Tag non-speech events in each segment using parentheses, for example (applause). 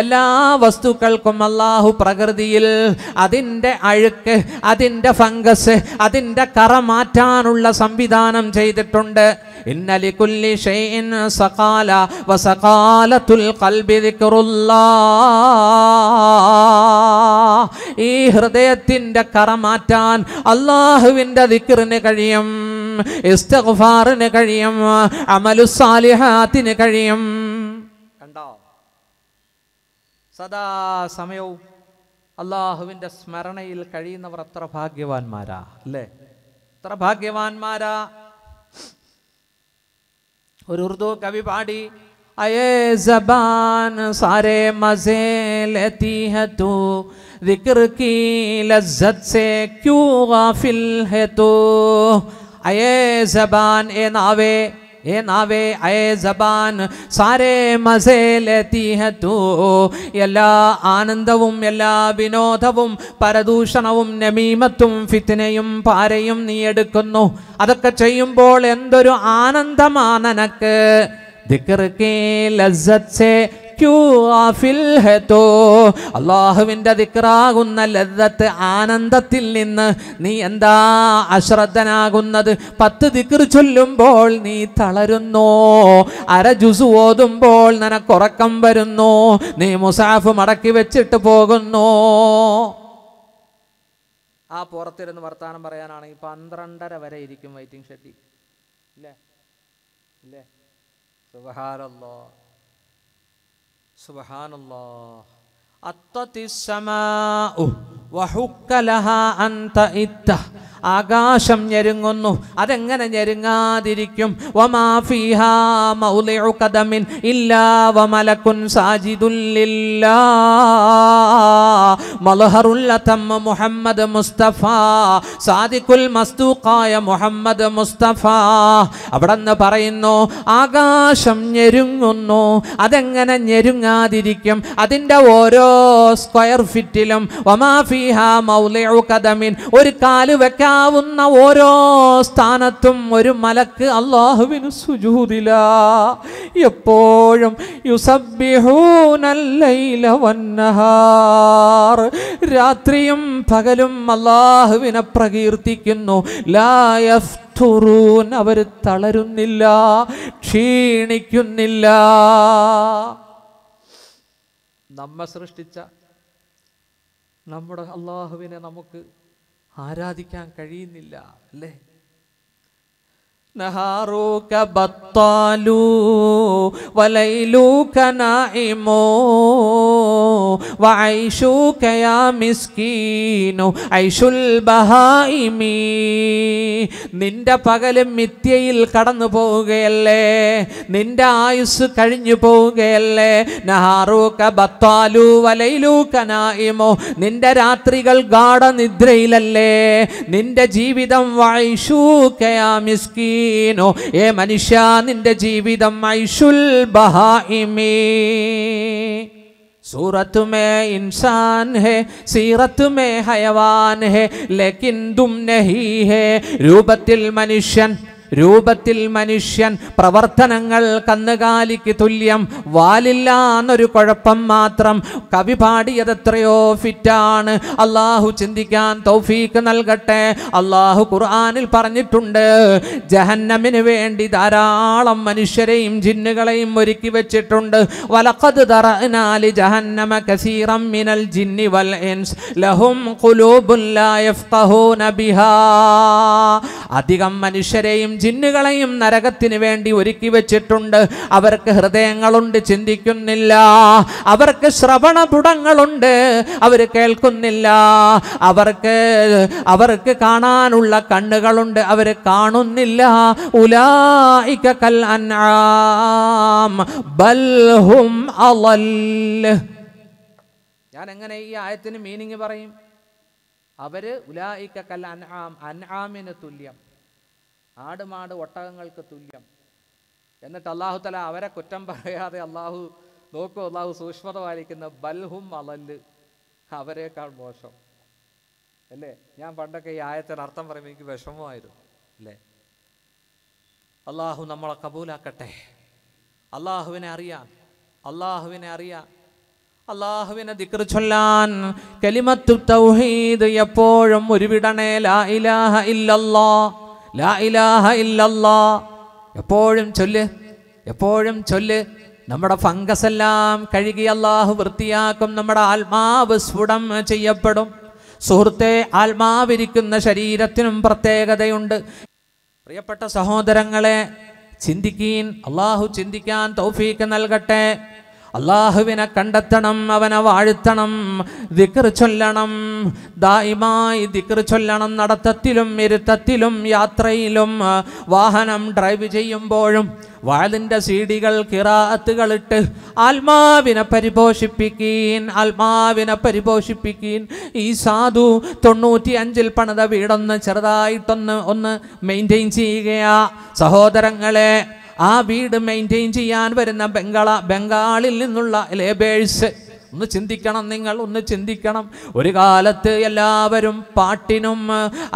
എല്ലാ വസ്തുക്കൾക്കും അള്ളാഹു പ്രകൃതിയിൽ അതിൻ്റെ അഴുക്ക് അതിൻ്റെ ഫംഗസ് അതിൻ്റെ കറ മാറ്റാനുള്ള സംവിധാനം ചെയ്തിട്ടുണ്ട് ഇന്നലിക്കുല്ലി ഷെയ്ൻ സകാല വസകാലത്തുൽ കൽബിരിക്കുറുല്ലാ ഈ ഹൃദയത്തിൻ്റെ കറ മാറ്റാൻ അള്ളാഹുവിൻ്റെ ദിക്കറിന് കഴിയും ഇസ്തഗ്ഫാറിന് കഴിയും അമലുസാലിഹാത്തിന് കഴിയും സദാ സമയവും അള്ളാഹുവിൻ്റെ സ്മരണയിൽ കഴിയുന്നവർ അത്ര ഭാഗ്യവാന്മാരാ അല്ലേ അത്ര ഭാഗ്യവാന്മാരാ ഒരു ഉറുദു കവി പാടി അയേ സബാൻ सारे मज़े लेती है तू जिक्र ए नावे आए जबान സാരേ മസേ ലത്തീഹത്തു എല്ലാ ആനന്ദവും എല്ലാ വിനോദവും പരദൂഷണവും നമീമത്തും ഫിത്തിനയും പാരയും നീ എടുക്കുന്നു അതൊക്കെ ചെയ്യുമ്പോൾ എന്തൊരു ആനന്ദമാണ് നിനക്ക് ദിക്കറക്കേ ലസ്സത്ത് അള്ളാഹുവിൻ്റെ ദിക്റാകുന്ന ലത്ത് ആനന്ദത്തിൽ നിന്ന് നീ എന്താ അശ്രദ്ധനാകുന്നത് പത്ത് ദിക്ർ ചൊല്ലുമ്പോൾ നീ തളരുന്നോ അര ജുസ് ഓതുമ്പോൾ നനക്കുറക്കം വരുന്നു നീ മുസാഫ് മടക്കി വെച്ചിട്ട് പോകുന്നു ആ പുറത്തിരുന്ന് വർത്തമാനം പറയാനാണെങ്കിൽ പന്ത്രണ്ടര വരെ ഇരിക്കും വെയിറ്റിംഗ് ഷെഡിൽ അല്ലേ അല്ലേ സുഹാരല്ലോ سبحان الله أطت السماء وحك لها أن تئته ആകാശം ഞെരുങ്ങുന്നു അതെങ്ങനെ ഞെരുങ്ങാതിരിക്കും കദമിൻ ഇല്ലാവമലക്കുൻ സാജിദുല്ലില്ലാ മലഹറുല്ലത്തമ്മ മുഹമ്മദ് മുസ്തഫ സാദിഖുൽ മസ്തൂക്കായ മുഹമ്മദ് മുസ്തഫ അവിടെ നിന്ന് പറയുന്നു ആകാശം ഞെരുങ്ങുന്നു അതെങ്ങനെ ഞെരുങ്ങാതിരിക്കും അതിൻ്റെ ഓരോ സ്ക്വയർ ഫിറ്റിലും ഒമാഫിഹ മൗലയു കദമിൻ ഒരു കാല് വെക്കാൻ അറിയാവുന്ന ഓരോ സ്ഥാനത്തും ഒരു മലക്ക് അള്ളാഹുവിന് സുജൂതില എപ്പോഴും യുസബ്ബിഹൂനല്ലൈലവന്നഹാർ രാത്രിയും പകലും അള്ളാഹുവിനെ പ്രകീർത്തിക്കുന്നു ലായ അവർ തളരുന്നില്ല ക്ഷീണിക്കുന്നില്ല നമ്മെ സൃഷ്ടിച്ച നമ്മുടെ അള്ളാഹുവിനെ നമുക്ക് ആരാധിക്കാൻ കഴിയുന്നില്ല അല്ലേ ഐഷുൽ നിന്റെ പകല് മിഥ്യയിൽ കടന്നു പോവുകയല്ലേ നിന്റെ ആയുസ് കഴിഞ്ഞു പോവുകയല്ലേ നഹാറൂക്ക ബത്താലു വലയിലൂക്ക നായിമോ നിന്റെ രാത്രികൾ ഗാഠനിദ്രയിലല്ലേ നിന്റെ ജീവിതം വായിഷൂക്കയാ മിസ്കീൻ ഹുസൈനോ ഏ മനുഷ്യ നിന്റെ ജീവിതം ഐഷുൽ ബഹായിമീ സൂറത്ത് മേ ഇൻസാൻ ഹേ സീറത്ത് മേ ഹയവാൻ ഹേ ലക്കിൻ ദും നഹി ഹേ രൂപത്തിൽ മനുഷ്യൻ രൂപത്തിൽ മനുഷ്യൻ പ്രവർത്തനങ്ങൾ കന്നുകാലിക്ക് തുല്യം വാലില്ല എന്നൊരു കുഴപ്പം മാത്രം കവി പാടിയത് എത്രയോ ഫിറ്റാണ് അള്ളാഹു ചിന്തിക്കാൻ തൗഫീക്ക് നൽകട്ടെ അള്ളാഹു ഖുർആാനിൽ പറഞ്ഞിട്ടുണ്ട് ജഹന്നമിന് വേണ്ടി ധാരാളം മനുഷ്യരെയും ജിന്നുകളെയും ഒരുക്കി വെച്ചിട്ടുണ്ട് വലക്കത് തറനാല് ജഹന്നമ കസീറം മിനൽ ജിന്നി വൽ ഇൻസ് ലഹും ഖുലൂബുൻ ലാ യഫ്ഖഹൂന ബിഹാ അധികം മനുഷ്യരെയും ജിന്നുകളെയും നരകത്തിന് വേണ്ടി ഒരുക്കി വെച്ചിട്ടുണ്ട് അവർക്ക് ഹൃദയങ്ങളുണ്ട് ചിന്തിക്കുന്നില്ല അവർക്ക് ശ്രവണപുടങ്ങളുണ്ട് അവർ കേൾക്കുന്നില്ല അവർക്ക് അവർക്ക് കാണാനുള്ള കണ്ണുകളുണ്ട് അവർ കാണുന്നില്ല ഉലായിക്ക കൽ അൻആം ഞാൻ എങ്ങനെ ഈ ആയത്തിന് മീനിങ് പറയും അവര് ഉലായിക്ക കൽ അൻആം അൻആമിന് തുല്യം ആടുമാട് ഒട്ടകങ്ങൾക്ക് തുല്യം എന്നിട്ട് തല അവരെ കുറ്റം പറയാതെ അള്ളാഹു നോക്കൂ അള്ളാഹു സൂക്ഷ്മത പാലിക്കുന്ന ബൽഹും അലല് അവരെക്കാൾ മോശം അല്ലേ ഞാൻ പണ്ടൊക്കെ ഈ ആയത്തിന് അർത്ഥം പറയുമ്പോൾ എനിക്ക് വിഷമമായിരുന്നു അല്ലേ അള്ളാഹു നമ്മളെ കബൂലാക്കട്ടെ അള്ളാഹുവിനെ അറിയാം അള്ളാഹുവിനെ അറിയാം അള്ളാഹുവിനെ ദിക്ർ ചൊല്ലാൻ കലിമത്തു തൗഹീദ് എപ്പോഴും ഒരുവിടണേ ലാ ഇലാഹ ഇല്ലല്ലോ ലാ ഇലാഹ ഇല്ലല്ലാ എപ്പോഴും ചൊല്ല് എപ്പോഴും ചൊല്ല് നമ്മുടെ ഫംഗസ് എല്ലാം കഴുകി അള്ളാഹു വൃത്തിയാക്കും നമ്മുടെ ആത്മാവ് സ്ഫുടം ചെയ്യപ്പെടും സുഹൃത്തെ ആത്മാവിരിക്കുന്ന ശരീരത്തിനും പ്രത്യേകതയുണ്ട് പ്രിയപ്പെട്ട സഹോദരങ്ങളെ ചിന്തിക്കീൻ അള്ളാഹു ചിന്തിക്കാൻ തൗഫീക്ക് നൽകട്ടെ അള്ളാഹുവിനെ കണ്ടെത്തണം അവനെ വാഴ്ത്തണം ദിക്കർ ചൊല്ലണം ദായിമായി ദിക്കർ ചൊല്ലണം നടത്തത്തിലും ഇരുത്തത്തിലും യാത്രയിലും വാഹനം ഡ്രൈവ് ചെയ്യുമ്പോഴും വാളിൻ്റെ സീഡികൾ കിറാത്തുകളിട്ട് ആത്മാവിനെ പരിപോഷിപ്പിക്കീൻ ആത്മാവിനെ പരിപോഷിപ്പിക്കീൻ ഈ സാധു തൊണ്ണൂറ്റി അഞ്ചിൽ പണിത വീടൊന്ന് ചെറുതായിട്ടൊന്ന് ഒന്ന് മെയിൻറ്റെയിൻ ചെയ്യുകയാ സഹോദരങ്ങളെ ആ വീട് മെയിൻറ്റെയിൻ ചെയ്യാൻ വരുന്ന ബംഗാള ബംഗാളിൽ നിന്നുള്ള ലേബേഴ്സ് ഒന്ന് ചിന്തിക്കണം നിങ്ങൾ ഒന്ന് ചിന്തിക്കണം ഒരു കാലത്ത് എല്ലാവരും പാട്ടിനും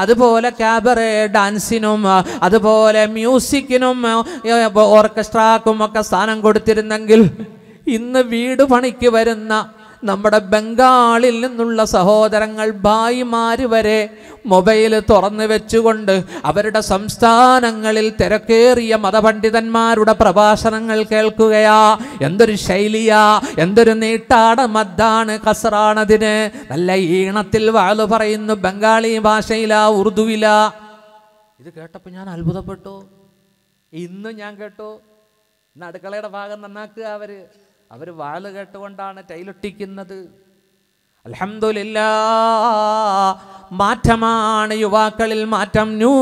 അതുപോലെ ക്യാബറെ ഡാൻസിനും അതുപോലെ മ്യൂസിക്കിനും ഓർക്കസ്ട്രാക്കും ഒക്കെ സ്ഥാനം കൊടുത്തിരുന്നെങ്കിൽ ഇന്ന് വീട് പണിക്ക് വരുന്ന നമ്മുടെ ബംഗാളിൽ നിന്നുള്ള സഹോദരങ്ങൾ ഭായിമാർ വരെ മൊബൈൽ തുറന്നു വെച്ചുകൊണ്ട് അവരുടെ സംസ്ഥാനങ്ങളിൽ തിരക്കേറിയ മതപണ്ഡിതന്മാരുടെ പ്രഭാഷണങ്ങൾ കേൾക്കുകയാ എന്തൊരു ശൈലിയാ എന്തൊരു നീട്ടാട മദ്ദാണ് കസറാണതിന് നല്ല ഈണത്തിൽ വാളു പറയുന്നു ബംഗാളി ഭാഷയിലാ ഉറുദുവിലാ ഇത് കേട്ടപ്പോൾ ഞാൻ അത്ഭുതപ്പെട്ടു ഇന്നും ഞാൻ കേട്ടു ഇന്ന് അടുക്കളയുടെ ഭാഗം നന്നാക്കുക അവർ അവർ വാല് കേട്ടുകൊണ്ടാണ് ടൈലൊട്ടിക്കുന്നത് അലഹമില്ല മാറ്റമാണ് യുവാക്കളിൽ മാറ്റം ന്യൂ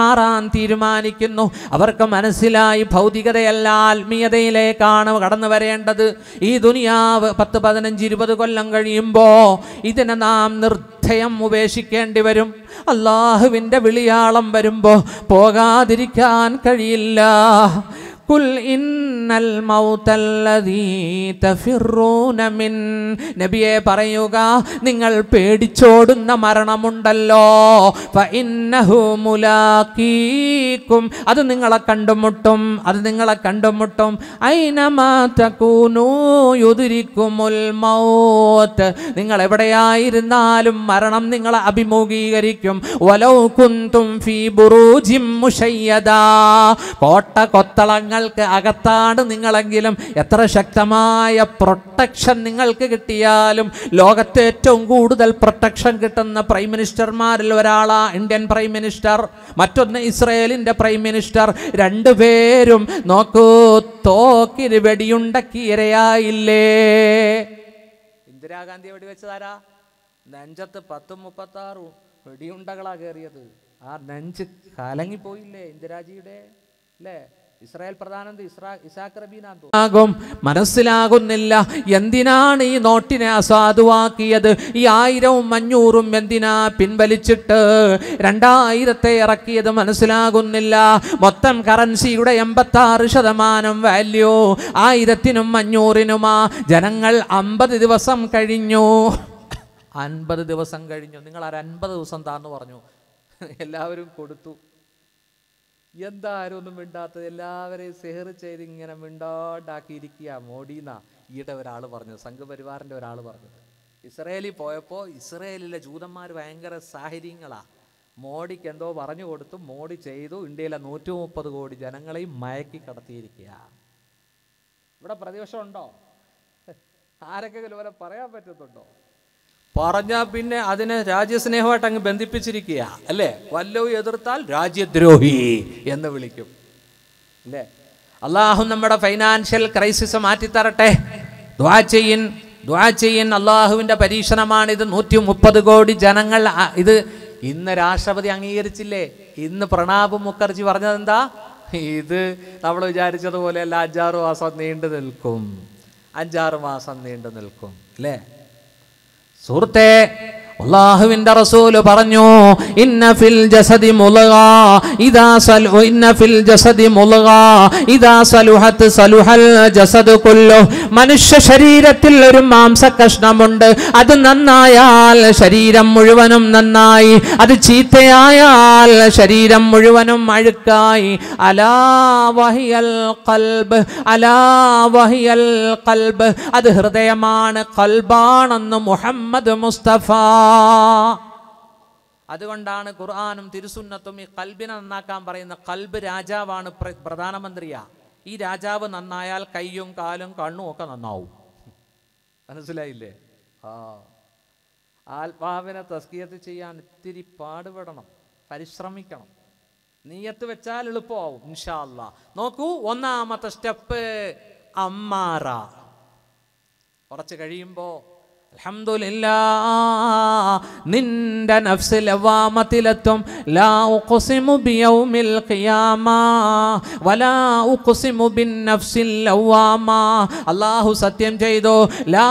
മാറാൻ തീരുമാനിക്കുന്നു അവർക്ക് മനസ്സിലായി ഭൗതികതയല്ല ആത്മീയതയിലേക്കാണ് കടന്നു വരേണ്ടത് ഈ ദുനിയാവ് പത്ത് പതിനഞ്ച് ഇരുപത് കൊല്ലം കഴിയുമ്പോൾ ഇതിനെ നാം നിർദ്ധയം ഉപേക്ഷിക്കേണ്ടി വരും അള്ളാഹുവിൻ്റെ വിളിയാളം വരുമ്പോൾ പോകാതിരിക്കാൻ കഴിയില്ല കുൽ ഇന്നൽ മൗത്തല്ലതീ തഫിറൂന മിൻ നബിയെ പറയുക നിങ്ങൾ പേടിച്ചോടുന്ന മരണമുണ്ടല്ലോ മുലാക്കീക്കും അത് നിങ്ങളെ കണ്ടുമുട്ടും അത് നിങ്ങളെ കണ്ടുമുട്ടും യുതിരിക്കുമുൽ മൗത്ത് നിങ്ങൾ എവിടെയായിരുന്നാലും മരണം നിങ്ങളെ അഭിമുഖീകരിക്കും വലൗ കുന്തും ഫീ ബുറൂജിം മുഷയ്യദ കോട്ട കൊത്തളങ്ങൾ നിങ്ങൾക്ക് അകത്താണ് നിങ്ങളെങ്കിലും എത്ര ശക്തമായ പ്രൊട്ടക്ഷൻ നിങ്ങൾക്ക് കിട്ടിയാലും ലോകത്തെ ഏറ്റവും കൂടുതൽ പ്രൊട്ടക്ഷൻ കിട്ടുന്ന പ്രൈം മിനിസ്റ്റർമാരിൽ ഒരാളാ ഇന്ത്യൻ പ്രൈം മിനിസ്റ്റർ മറ്റൊന്ന് ഇസ്രയേലിൻ്റെ പ്രൈം മിനിസ്റ്റർ രണ്ടുപേരും നോക്കൂ തോക്കിന് വെടിയുണ്ടക്കിയിരയായില്ലേ ഇന്ദിരാഗാന്ധി ഇന്ദിരാഗാന്ധിയെ വെടിവെച്ചതാരാ നെഞ്ചത്ത് പത്തും മുപ്പത്താറും വെടിയുണ്ടകളാ കയറിയത് ആ നെഞ്ച് കലങ്ങിപ്പോയില്ലേ ഇന്ദിരാജിയുടെ അല്ലേ ഇസ്രായേൽ പ്രധാനമന്ത്രി മനസ്സിലാകുന്നില്ല എന്തിനാണ് ഈ നോട്ടിനെ അസാധുവാക്കിയത് ഈ ആയിരവും അഞ്ഞൂറും എന്തിനാ പിൻവലിച്ചിട്ട് രണ്ടായിരത്തെ ഇറക്കിയത് മനസ്സിലാകുന്നില്ല മൊത്തം കറൻസിയുടെ എൺപത്താറ് ശതമാനം വാല്യൂ ആയിരത്തിനും അഞ്ഞൂറിനുമാ ജനങ്ങൾ അമ്പത് ദിവസം കഴിഞ്ഞു അൻപത് ദിവസം കഴിഞ്ഞു നിങ്ങൾ ആ അൻപത് ദിവസം താന്ന് പറഞ്ഞു എല്ലാവരും കൊടുത്തു എന്താരും ഒന്നും മിണ്ടാത്തത് എല്ലാവരെയും സെഹർ ചെയ്ത് ഇങ്ങനെ മിണ്ടാണ്ടാക്കിയിരിക്കുക മോഡീന്ന ഈയിടെ ഒരാൾ പറഞ്ഞു സംഘപരിവാറിൻ്റെ ഒരാൾ പറഞ്ഞത് ഇസ്രയേലിൽ പോയപ്പോൾ ഇസ്രയേലിലെ ജൂതന്മാർ ഭയങ്കര സാഹചര്യങ്ങളാണ് മോഡിക്ക് എന്തോ പറഞ്ഞു കൊടുത്തു മോഡി ചെയ്തു ഇന്ത്യയിലെ നൂറ്റി മുപ്പത് കോടി ജനങ്ങളെയും മയക്കി കടത്തിയിരിക്കുക ഇവിടെ പ്രതിപക്ഷമുണ്ടോ ആരൊക്കെ ഇതുപോലെ പറയാൻ പറ്റത്തുണ്ടോ പറഞ്ഞാൽ പിന്നെ അതിനെ രാജ്യസ്നേഹമായിട്ട് അങ്ങ് ബന്ധിപ്പിച്ചിരിക്കുക അല്ലേ വല്ലവ് എതിർത്താൽ രാജ്യദ്രോഹി എന്ന് വിളിക്കും അല്ലേ അള്ളാഹു നമ്മുടെ ഫൈനാൻഷ്യൽ ക്രൈസിസ് മാറ്റിത്തരട്ടെ ദ്വാചയിൻ ദ്വാചയിൻ ദ്വാ ചെയ്യൻ അള്ളാഹുവിൻ്റെ പരീക്ഷണമാണിത് നൂറ്റി മുപ്പത് കോടി ജനങ്ങൾ ഇത് ഇന്ന് രാഷ്ട്രപതി അംഗീകരിച്ചില്ലേ ഇന്ന് പ്രണാബ് മുഖർജി പറഞ്ഞത് എന്താ ഇത് നമ്മൾ അല്ല അഞ്ചാറ് മാസം നീണ്ടു നിൽക്കും അഞ്ചാറ് മാസം നീണ്ടു നിൽക്കും അല്ലേ surte അള്ളാഹുവിന്റെ റസൂല് പറഞ്ഞു ഇന്ന ഫിൽ ജസദി മുലക ഇദാ സലു ഇന്ന ഫിൽ ജസദി മുലക ഇദാ സലുഹത്ത് സലുഹൽ ജസദ് കുല്ലു മനുഷ്യ ശരീരത്തിൽ ഒരു മാംസ കഷ്ണമുണ്ട് അത് നന്നായാൽ ശരീരം മുഴുവനും നന്നായി അത് ചീത്തയായാൽ ശരീരം മുഴുവനും അഴുക്കായി അലാ വഹിയൽ ഖൽബ് അലാ വഹിയൽ ഖൽബ് അത് ഹൃദയമാണ് ഖൽബാണെന്ന് മുഹമ്മദ് മുസ്തഫ അതുകൊണ്ടാണ് ഖുർആാനും തിരുസുന്നത്തും ഈ കൽബിനെ നന്നാക്കാൻ പറയുന്ന കൽബ് രാജാവാണ് പ്രധാനമന്ത്രിയാ ഈ രാജാവ് നന്നായാൽ കയ്യും കാലും കണ്ണും ഒക്കെ നന്നാവും മനസ്സിലായില്ലേ ആ ആത്മാവിനെ തസ്കിയത്ത് ചെയ്യാൻ ഇത്തിരി പാടുപെടണം പരിശ്രമിക്കണം നീയത്ത് വെച്ചാൽ എളുപ്പമാവും ഇൻഷാല്ല നോക്കൂ ഒന്നാമത്തെ സ്റ്റെപ്പ് അമ്മാറ കുറച്ച് കഴിയുമ്പോൾ നിന്റെ നഫ്സ് ലാ ബിയൗമിൽ ഖിയാമ വലാ ബിൻ നഫ്സിൽ ലവാമ അല്ലാഹു സത്യം ചെയ്തു ലാ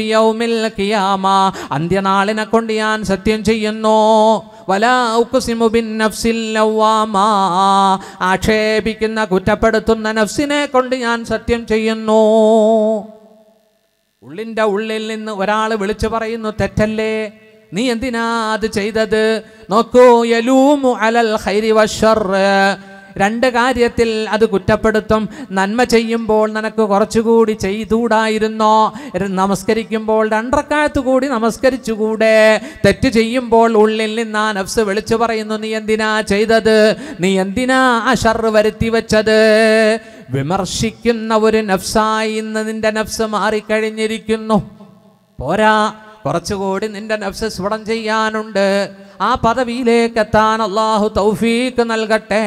ബിയൗമിൽ ഖിയാമ അന്ത്യനാളിനെ കൊണ്ട് ഞാൻ സത്യം ചെയ്യുന്നു വലാ ബിൻ നഫ്സിൽ ലവാമ ആക്ഷേപിക്കുന്ന കുറ്റപ്പെടുത്തുന്ന നഫ്സിനെ കൊണ്ട് ഞാൻ സത്യം ചെയ്യുന്നു ഉള്ളിൻ്റെ ഉള്ളിൽ നിന്ന് ഒരാൾ വിളിച്ചു പറയുന്നു തെറ്റല്ലേ നീ എന്തിനാ അത് ചെയ്തത് നോക്കൂ യലൂമു അലൽ ഹൈരി വഷർ രണ്ട് കാര്യത്തിൽ അത് കുറ്റപ്പെടുത്തും നന്മ ചെയ്യുമ്പോൾ നിനക്ക് കുറച്ചുകൂടി ചെയ്തുകൂടായിരുന്നോ നമസ്കരിക്കുമ്പോൾ രണ്ടറക്കാലത്ത് കൂടി നമസ്കരിച്ചുകൂടെ തെറ്റ് ചെയ്യുമ്പോൾ ഉള്ളിൽ നിന്ന് ആ നഫ്സ് വിളിച്ചു പറയുന്നു നീ എന്തിനാ ചെയ്തത് നീ എന്തിനാ ആ ഷർ വരുത്തി വെച്ചത് വിമർശിക്കുന്ന ഒരു നഫ്സായി നിന്റെ നഫ്സ് മാറിക്കഴിഞ്ഞിരിക്കുന്നു പോരാ കുറച്ചുകൂടി നിന്റെ നഫ്സ് സ്വടം ചെയ്യാനുണ്ട് ആ പദവിയിലേക്ക് എത്താൻ അള്ളാഹു തൗഫീക്ക് നൽകട്ടെ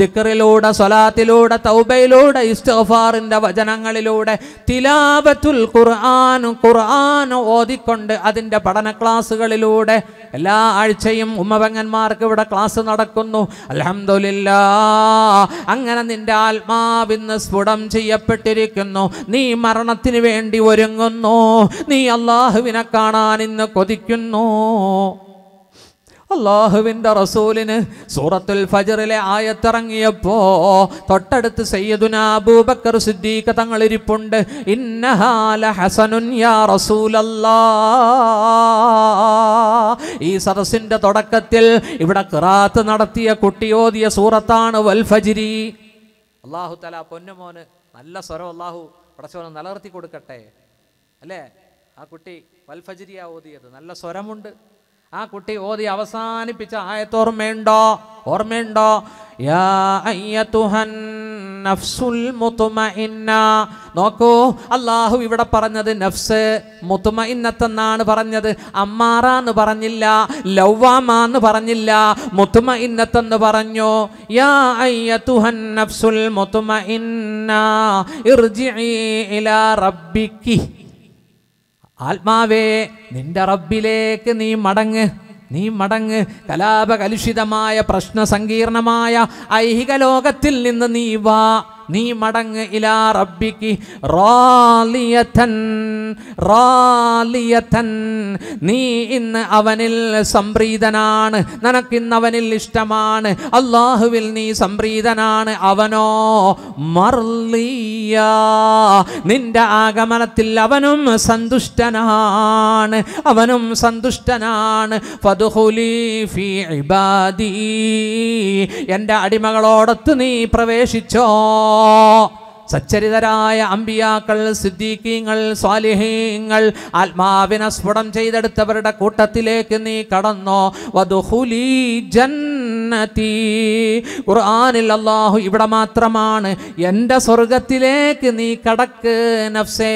ദിക്കറിലൂടെ സ്വലാത്തിലൂടെ തൗബയിലൂടെ ഇസ്തഫാറിൻ്റെ വചനങ്ങളിലൂടെ തിലാബത്തുൽ ഖുർആൻ ഖുർആൻ ഓതിക്കൊണ്ട് അതിൻ്റെ പഠന ക്ലാസ്സുകളിലൂടെ എല്ലാ ആഴ്ചയും ഉമ്മവങ്ങന്മാർക്ക് ഇവിടെ ക്ലാസ് നടക്കുന്നു അലഹമില്ല അങ്ങനെ നിന്റെ ആത്മാവിന്ന് സ്ഫുടം ചെയ്യപ്പെട്ടിരിക്കുന്നു നീ മരണത്തിന് വേണ്ടി ഒരുങ്ങുന്നു നീ അള്ളാഹുവിനെ കാണാൻ ഇന്ന് കൊതിക്കുന്നു അള്ളാഹുവിന്റെ റസൂലിന് സൂറത്തുൽ ഫജറിലെ ആയത്തിറങ്ങിയപ്പോ തൊട്ടടുത്ത് സയ്യദുനാബൂബക്കർ അബൂബക്കർ സിദ്ദീഖ് തങ്ങളിരിപ്പുണ്ട് ഇന്നഹാല ഹസനുൻ യാ ഈ സദസ്സിന്റെ തുടക്കത്തിൽ ഇവിടെ കിറാത്ത് നടത്തിയ കുട്ടിയോതിയ സൂറത്താണ് വൽഫജിരി അള്ളാഹു തല പൊന്നുമോന് നല്ല സ്വരം അള്ളാഹു പടച്ചോനെ നിലനിർത്തി കൊടുക്കട്ടെ അല്ലേ ആ കുട്ടി വൽഫജിരിയാ ഓതിയത് നല്ല സ്വരമുണ്ട് ആ കുട്ടി ഓതി അവസാനിപ്പിച്ച ആയത്ത് ഓർമ്മയുണ്ടോ ഓർമ്മയുണ്ടോ നോക്കൂ അള്ളാഹു ഇവിടെ പറഞ്ഞത് നഫ്സ് ഇന്നത്തെന്നാണ് പറഞ്ഞത് അമ്മാറാന്ന് പറഞ്ഞില്ല ലൗവാമാന്ന് പറഞ്ഞില്ല ഇന്നത്തെന്ന് പറഞ്ഞു യാ ഇർജിഇ ഇലാ റബ്ബിക്കി ആത്മാവേ നിന്റെ റബ്ബിലേക്ക് നീ മടങ്ങ് നീ മടങ്ങ് കലാപകലുഷിതമായ പ്രശ്ന സങ്കീർണമായ ഐഹിക ലോകത്തിൽ നിന്ന് നീ വാ നീ മടങ്ങ് ഇലാ റബ്ബിക്ക് റാലിയഥൻ റാലിയഥൻ നീ ഇന്ന് അവനിൽ സംപ്രീതനാണ് നിനക്കിന്ന് അവനിൽ ഇഷ്ടമാണ് അള്ളാഹുവിൽ നീ സംപ്രീതനാണ് അവനോ മർലിയ നിന്റെ ആഗമനത്തിൽ അവനും സന്തുഷ്ടനാണ് അവനും സന്തുഷ്ടനാണ് എൻ്റെ അടിമകളോടൊത്ത് നീ പ്രവേശിച്ചോ സച്ചരിതരായ അമ്പിയാക്കൾ സിദ്ദീഖീങ്ങൾ സ്വാലിഹീങ്ങൾ ആത്മാവിനെ സ്ഫുടം ചെയ്തെടുത്തവരുടെ കൂട്ടത്തിലേക്ക് നീ കടന്നോ വധുഹുലി ജന്നതി ഖുർആാനിൽ അള്ളാഹു ഇവിടെ മാത്രമാണ് എൻ്റെ സ്വർഗത്തിലേക്ക് നീ കടക്ക് നഫ്സേ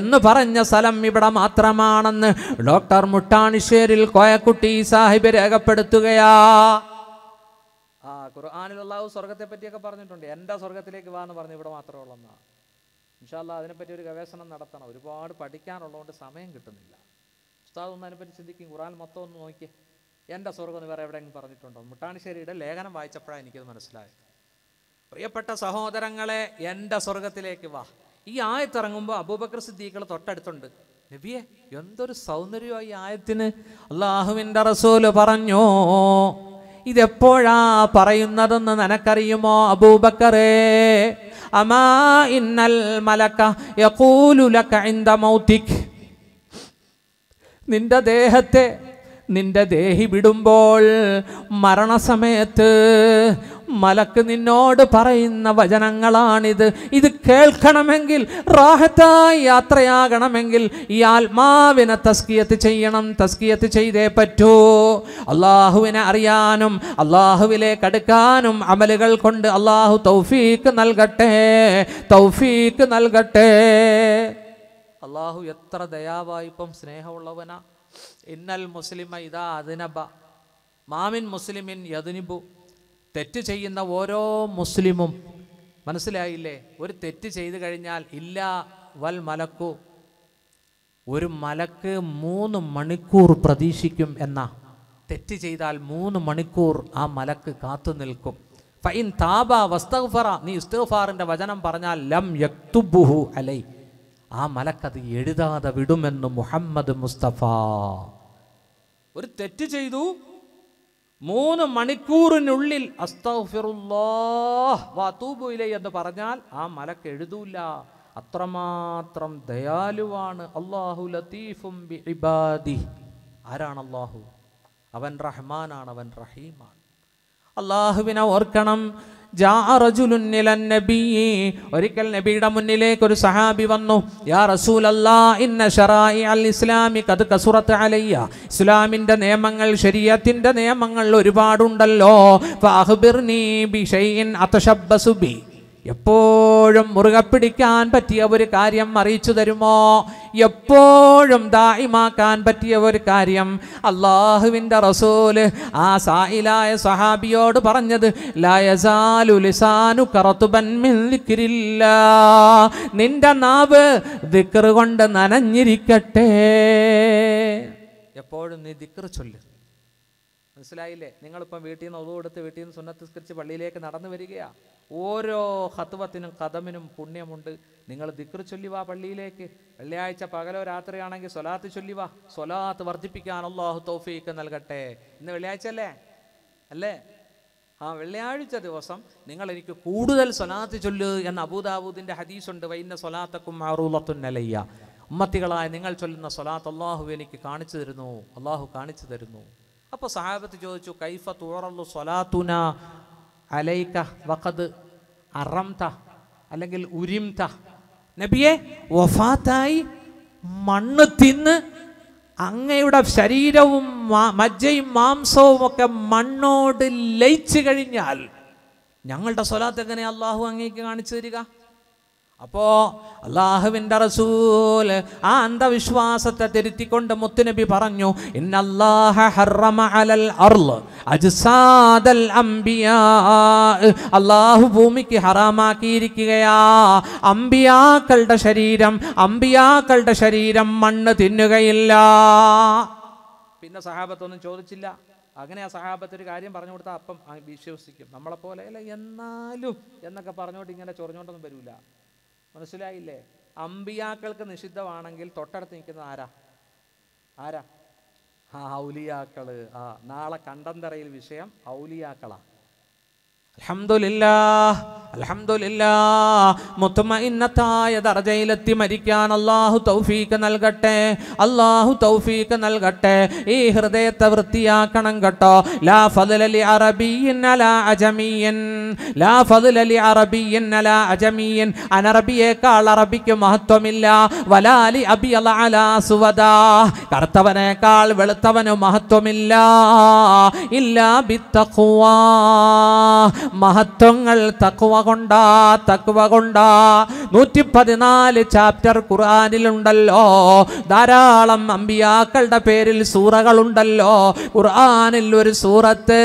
എന്ന് പറഞ്ഞ സ്ഥലം ഇവിടെ മാത്രമാണെന്ന് ഡോക്ടർ മുട്ടാണിശ്ശേരിൽ കോയക്കുട്ടി സാഹിബ് രേഖപ്പെടുത്തുകയാ ഖുർആാനിൽ അള്ളാഹു സ്വർഗത്തെ പറ്റിയൊക്കെ പറഞ്ഞിട്ടുണ്ട് എൻ്റെ സ്വർഗത്തിലേക്ക് വാ എന്ന് പറഞ്ഞു ഇവിടെ മാത്രമേ ഉള്ളെന്നാണ് ഇൻഷാല്ല അതിനെപ്പറ്റി ഒരു ഗവേഷണം നടത്തണം ഒരുപാട് പഠിക്കാനുള്ളതുകൊണ്ട് സമയം കിട്ടുന്നില്ല ഉസ്താദ് ഒന്ന് അതിനെപ്പറ്റി ചിന്തിക്കും ഖുറാൻ മൊത്തം ഒന്ന് നോക്കി എൻ്റെ സ്വർഗം എന്ന് വേറെ എവിടെയെങ്കിലും പറഞ്ഞിട്ടുണ്ടോ മുട്ടാണിശ്ശേരിയുടെ ലേഖനം വായിച്ചപ്പോഴാണ് എനിക്കത് മനസ്സിലായത് പ്രിയപ്പെട്ട സഹോദരങ്ങളെ എൻ്റെ സ്വർഗത്തിലേക്ക് വാ ഈ ആയത്തിറങ്ങുമ്പോൾ അബൂബക്കർ സിദ്ദീഖികൾ തൊട്ടടുത്തുണ്ട് നബിയെ എന്തൊരു സൗന്ദര്യമായി ആയത്തിന് അള്ളാഹുവിൻ്റെ റസൂല് പറഞ്ഞു ഇതെപ്പോഴാ പറയുന്നതെന്ന് നനക്കറിയുമോ അബൂബക്കറേ അമാ ഇന്നൽ മലക്ക യഖൂലുലക ഇന്ദ മൗതിക് നിന്റെ ദേഹത്തെ നിന്റെ ദേഹി വിടുമ്പോൾ മരണസമയത്ത് മലക്ക് നിന്നോട് പറയുന്ന വചനങ്ങളാണിത് ഇത് കേൾക്കണമെങ്കിൽ റാഹത്തായി യാത്രയാകണമെങ്കിൽ ഈ ആത്മാവിനെ തസ്കിയത്ത് ചെയ്യണം തസ്കിയത്ത് ചെയ്തേ പറ്റൂ അള്ളാഹുവിനെ അറിയാനും അള്ളാഹുവിലേക്ക് അടുക്കാനും അമലുകൾ കൊണ്ട് അള്ളാഹു തൗഫീക്ക് നൽകട്ടെ തൗഫീക്ക് നൽകട്ടെ അള്ളാഹു എത്ര ദയാവായ്പം സ്നേഹമുള്ളവനാ ഇന്നൽ മുസ്ലിമ ഇതാ അതിനബ മാമിൻ മുസ്ലിമിൻ യതിനിബു തെറ്റ് ചെയ്യുന്ന ഓരോ മുസ്ലിമും മനസ്സിലായില്ലേ ഒരു തെറ്റ് ചെയ്തു കഴിഞ്ഞാൽ ഇല്ല വൽ മലക്കു ഒരു മലക്ക് മൂന്ന് മണിക്കൂർ പ്രതീക്ഷിക്കും എന്ന തെറ്റ് ചെയ്താൽ മൂന്ന് മണിക്കൂർ ആ മലക്ക് കാത്തു നിൽക്കും ഫൈൻ താബ വസ്തഫറ നീ ഇസ്തഫാറിൻ്റെ വചനം പറഞ്ഞാൽ ലം യക്തുബുഹു അലൈ ആ മലക്കത് എഴുതാതെ വിടുമെന്ന് മുഹമ്മദ് മുസ്തഫ ഒരു തെറ്റ് ചെയ്തു മൂന്ന് മണിക്കൂറിനുള്ളിൽ അസ്തഫിറുല്ലാഹ് എന്ന് പറഞ്ഞാൽ ആ മലക്ക് എഴുതൂല അത്രമാത്രം ദയാലുവാണ് അള്ളാഹു ലതീഫും ആരാണ് അള്ളാഹു അവൻ റഹ്മാനാണ് അവൻ റഹീമാണ് അള്ളാഹുവിനെ ഓർക്കണം ഒരിക്കൽ നബിയുടെ മുന്നിലേക്ക് ഒരു സഹാബി വന്നു യാ ഇന്ന അൽ ഇസ്ലാമി അലയ്യ ഇസ്ലാമിൻ്റെ നിയമങ്ങൾ ശരീരത്തിൻ്റെ നിയമങ്ങൾ ഒരുപാടുണ്ടല്ലോ ബി എപ്പോഴും മുറുകെ പിടിക്കാൻ പറ്റിയ ഒരു കാര്യം അറിയിച്ചു തരുമോ എപ്പോഴും ദായിമാക്കാൻ പറ്റിയ ഒരു കാര്യം അള്ളാഹുവിൻ്റെ റസൂല് ആ സായിലായ സഹാബിയോട് പറഞ്ഞത് ലയസാലുലിസാനു നിന്റെ നാവ് ദിക്കറുകൊണ്ട് കൊണ്ട് നനഞ്ഞിരിക്കട്ടെ എപ്പോഴും നീ ദിക്കറ് ചൊല്ലുന്നു മനസ്സിലായില്ലേ നിങ്ങളിപ്പം വീട്ടിൽ നിന്ന് ഒതുകൊടുത്ത് വീട്ടിൽ നിന്ന് സുന്നത്തിസ്കരിച്ച് പള്ളിയിലേക്ക് നടന്നു വരികയാണ് ഓരോ ഹത്വത്തിനും കഥമിനും പുണ്യമുണ്ട് നിങ്ങൾ ദിക്ർ ചൊല്ലിവാ പള്ളിയിലേക്ക് വെള്ളിയാഴ്ച പകലോ രാത്രിയാണെങ്കിൽ സ്വലാത്ത് ചൊല്ലിവാ സ്വലാത്ത് വർദ്ധിപ്പിക്കാൻ അള്ളാഹു തോഫീക്ക് നൽകട്ടെ ഇന്ന് വെള്ളിയാഴ്ച അല്ലേ അല്ലേ ആ വെള്ളിയാഴ്ച ദിവസം നിങ്ങൾ എനിക്ക് കൂടുതൽ സ്വലാത്ത് ചൊല്ലു എന്ന അബൂദാബൂദിൻ്റെ ഹദീസുണ്ട് വൈന്ന സ്വലാത്തക്കും മാറൂലത്തുന്നലയ്യ ഉമ്മത്തികളായ നിങ്ങൾ ചൊല്ലുന്ന സ്വലാത്ത് അള്ളാഹു എനിക്ക് കാണിച്ചു തരുന്നു അള്ളാഹു കാണിച്ചു തരുന്നു അപ്പോൾ സഹാബത്ത് ചോദിച്ചു കൈഫ തുറന്നു സ്വലാത്തുന അലൈക്ക വഖദ് അറംത അല്ലെങ്കിൽ ഉരിംത നബിയെ വഫാത്തായി മണ്ണ് തിന്ന് അങ്ങയുടെ ശരീരവും മജ്ജയും മാംസവും ഒക്കെ മണ്ണോട് ലയിച്ചു കഴിഞ്ഞാൽ ഞങ്ങളുടെ സ്വലാത്ത് എങ്ങനെ അള്ളാഹു അങ്ങേക്ക് കാണിച്ചു തരിക അപ്പോ അള്ളാഹുവിൻ്റെ റസൂൽ ആ അന്ധവിശ്വാസത്തെ തിരുത്തിക്കൊണ്ട് മുത്തുനബി പറഞ്ഞു അള്ളാഹു ഭൂമിക്ക് ഹറാമാക്കിയിരിക്കുകയാ അമ്പിയാക്കളുടെ ശരീരം അമ്പിയാക്കളുടെ ശരീരം മണ്ണ് തിന്നുകയില്ല പിന്നെ സഹാബത്തൊന്നും ചോദിച്ചില്ല അങ്ങനെ ആ സഹാബത്ത് ഒരു കാര്യം പറഞ്ഞു കൊടുത്താൽ അപ്പം വിശ്വസിക്കും നമ്മളെപ്പോലെ അല്ല എന്നാലും എന്നൊക്കെ പറഞ്ഞുകൊണ്ട് ഇങ്ങനെ ചൊറിഞ്ഞുകൊണ്ടൊന്നും വരില്ല മനസ്സിലായില്ലേ അമ്പിയാക്കൾക്ക് നിഷിദ്ധമാണെങ്കിൽ തൊട്ടടുത്ത് നിൽക്കുന്നത് ആരാ ആരാ ആ ഔലിയാക്കള് ആ നാളെ കണ്ടന്തറയിൽ വിഷയം ഔലിയാക്കളാണ് അലഹമുല്ലാ അലഹമുല്ലാ മുത്തുമഇന്നത്തായ ദർജയിലെത്തി മരിക്കാൻ അള്ളാഹു തൗഫീക്ക് നൽകട്ടെ അള്ളാഹു തൗഫീക്ക് നൽകട്ടെ ഈ ഹൃദയത്തെ വൃത്തിയാക്കണം കേട്ടോ ലാ ഫദലലി അറബിയൻ അലാ അജമിയൻ ലാ ഫദലലി അറബിയൻ അലാ അജമിയൻ അനറബിയേക്കാൾ അറബിക്ക് മഹത്വമില്ല വലാലി അബി അലാ സുവദാ കറുത്തവനേക്കാൾ വെളുത്തവന് മഹത്വമില്ല ഇല്ലാ ബിത്തഖ്വാ മഹത്വങ്ങൾ തക്കുവ കൊണ്ടാ തക്കുവ കൊണ്ടാ നൂറ്റി പതിനാല് ചാപ്റ്റർ ഖുർആാനിലുണ്ടല്ലോ ധാരാളം അമ്പിയാക്കളുടെ പേരിൽ സൂറകളുണ്ടല്ലോ ഖുർആാനിൽ ഒരു സൂറത്ത്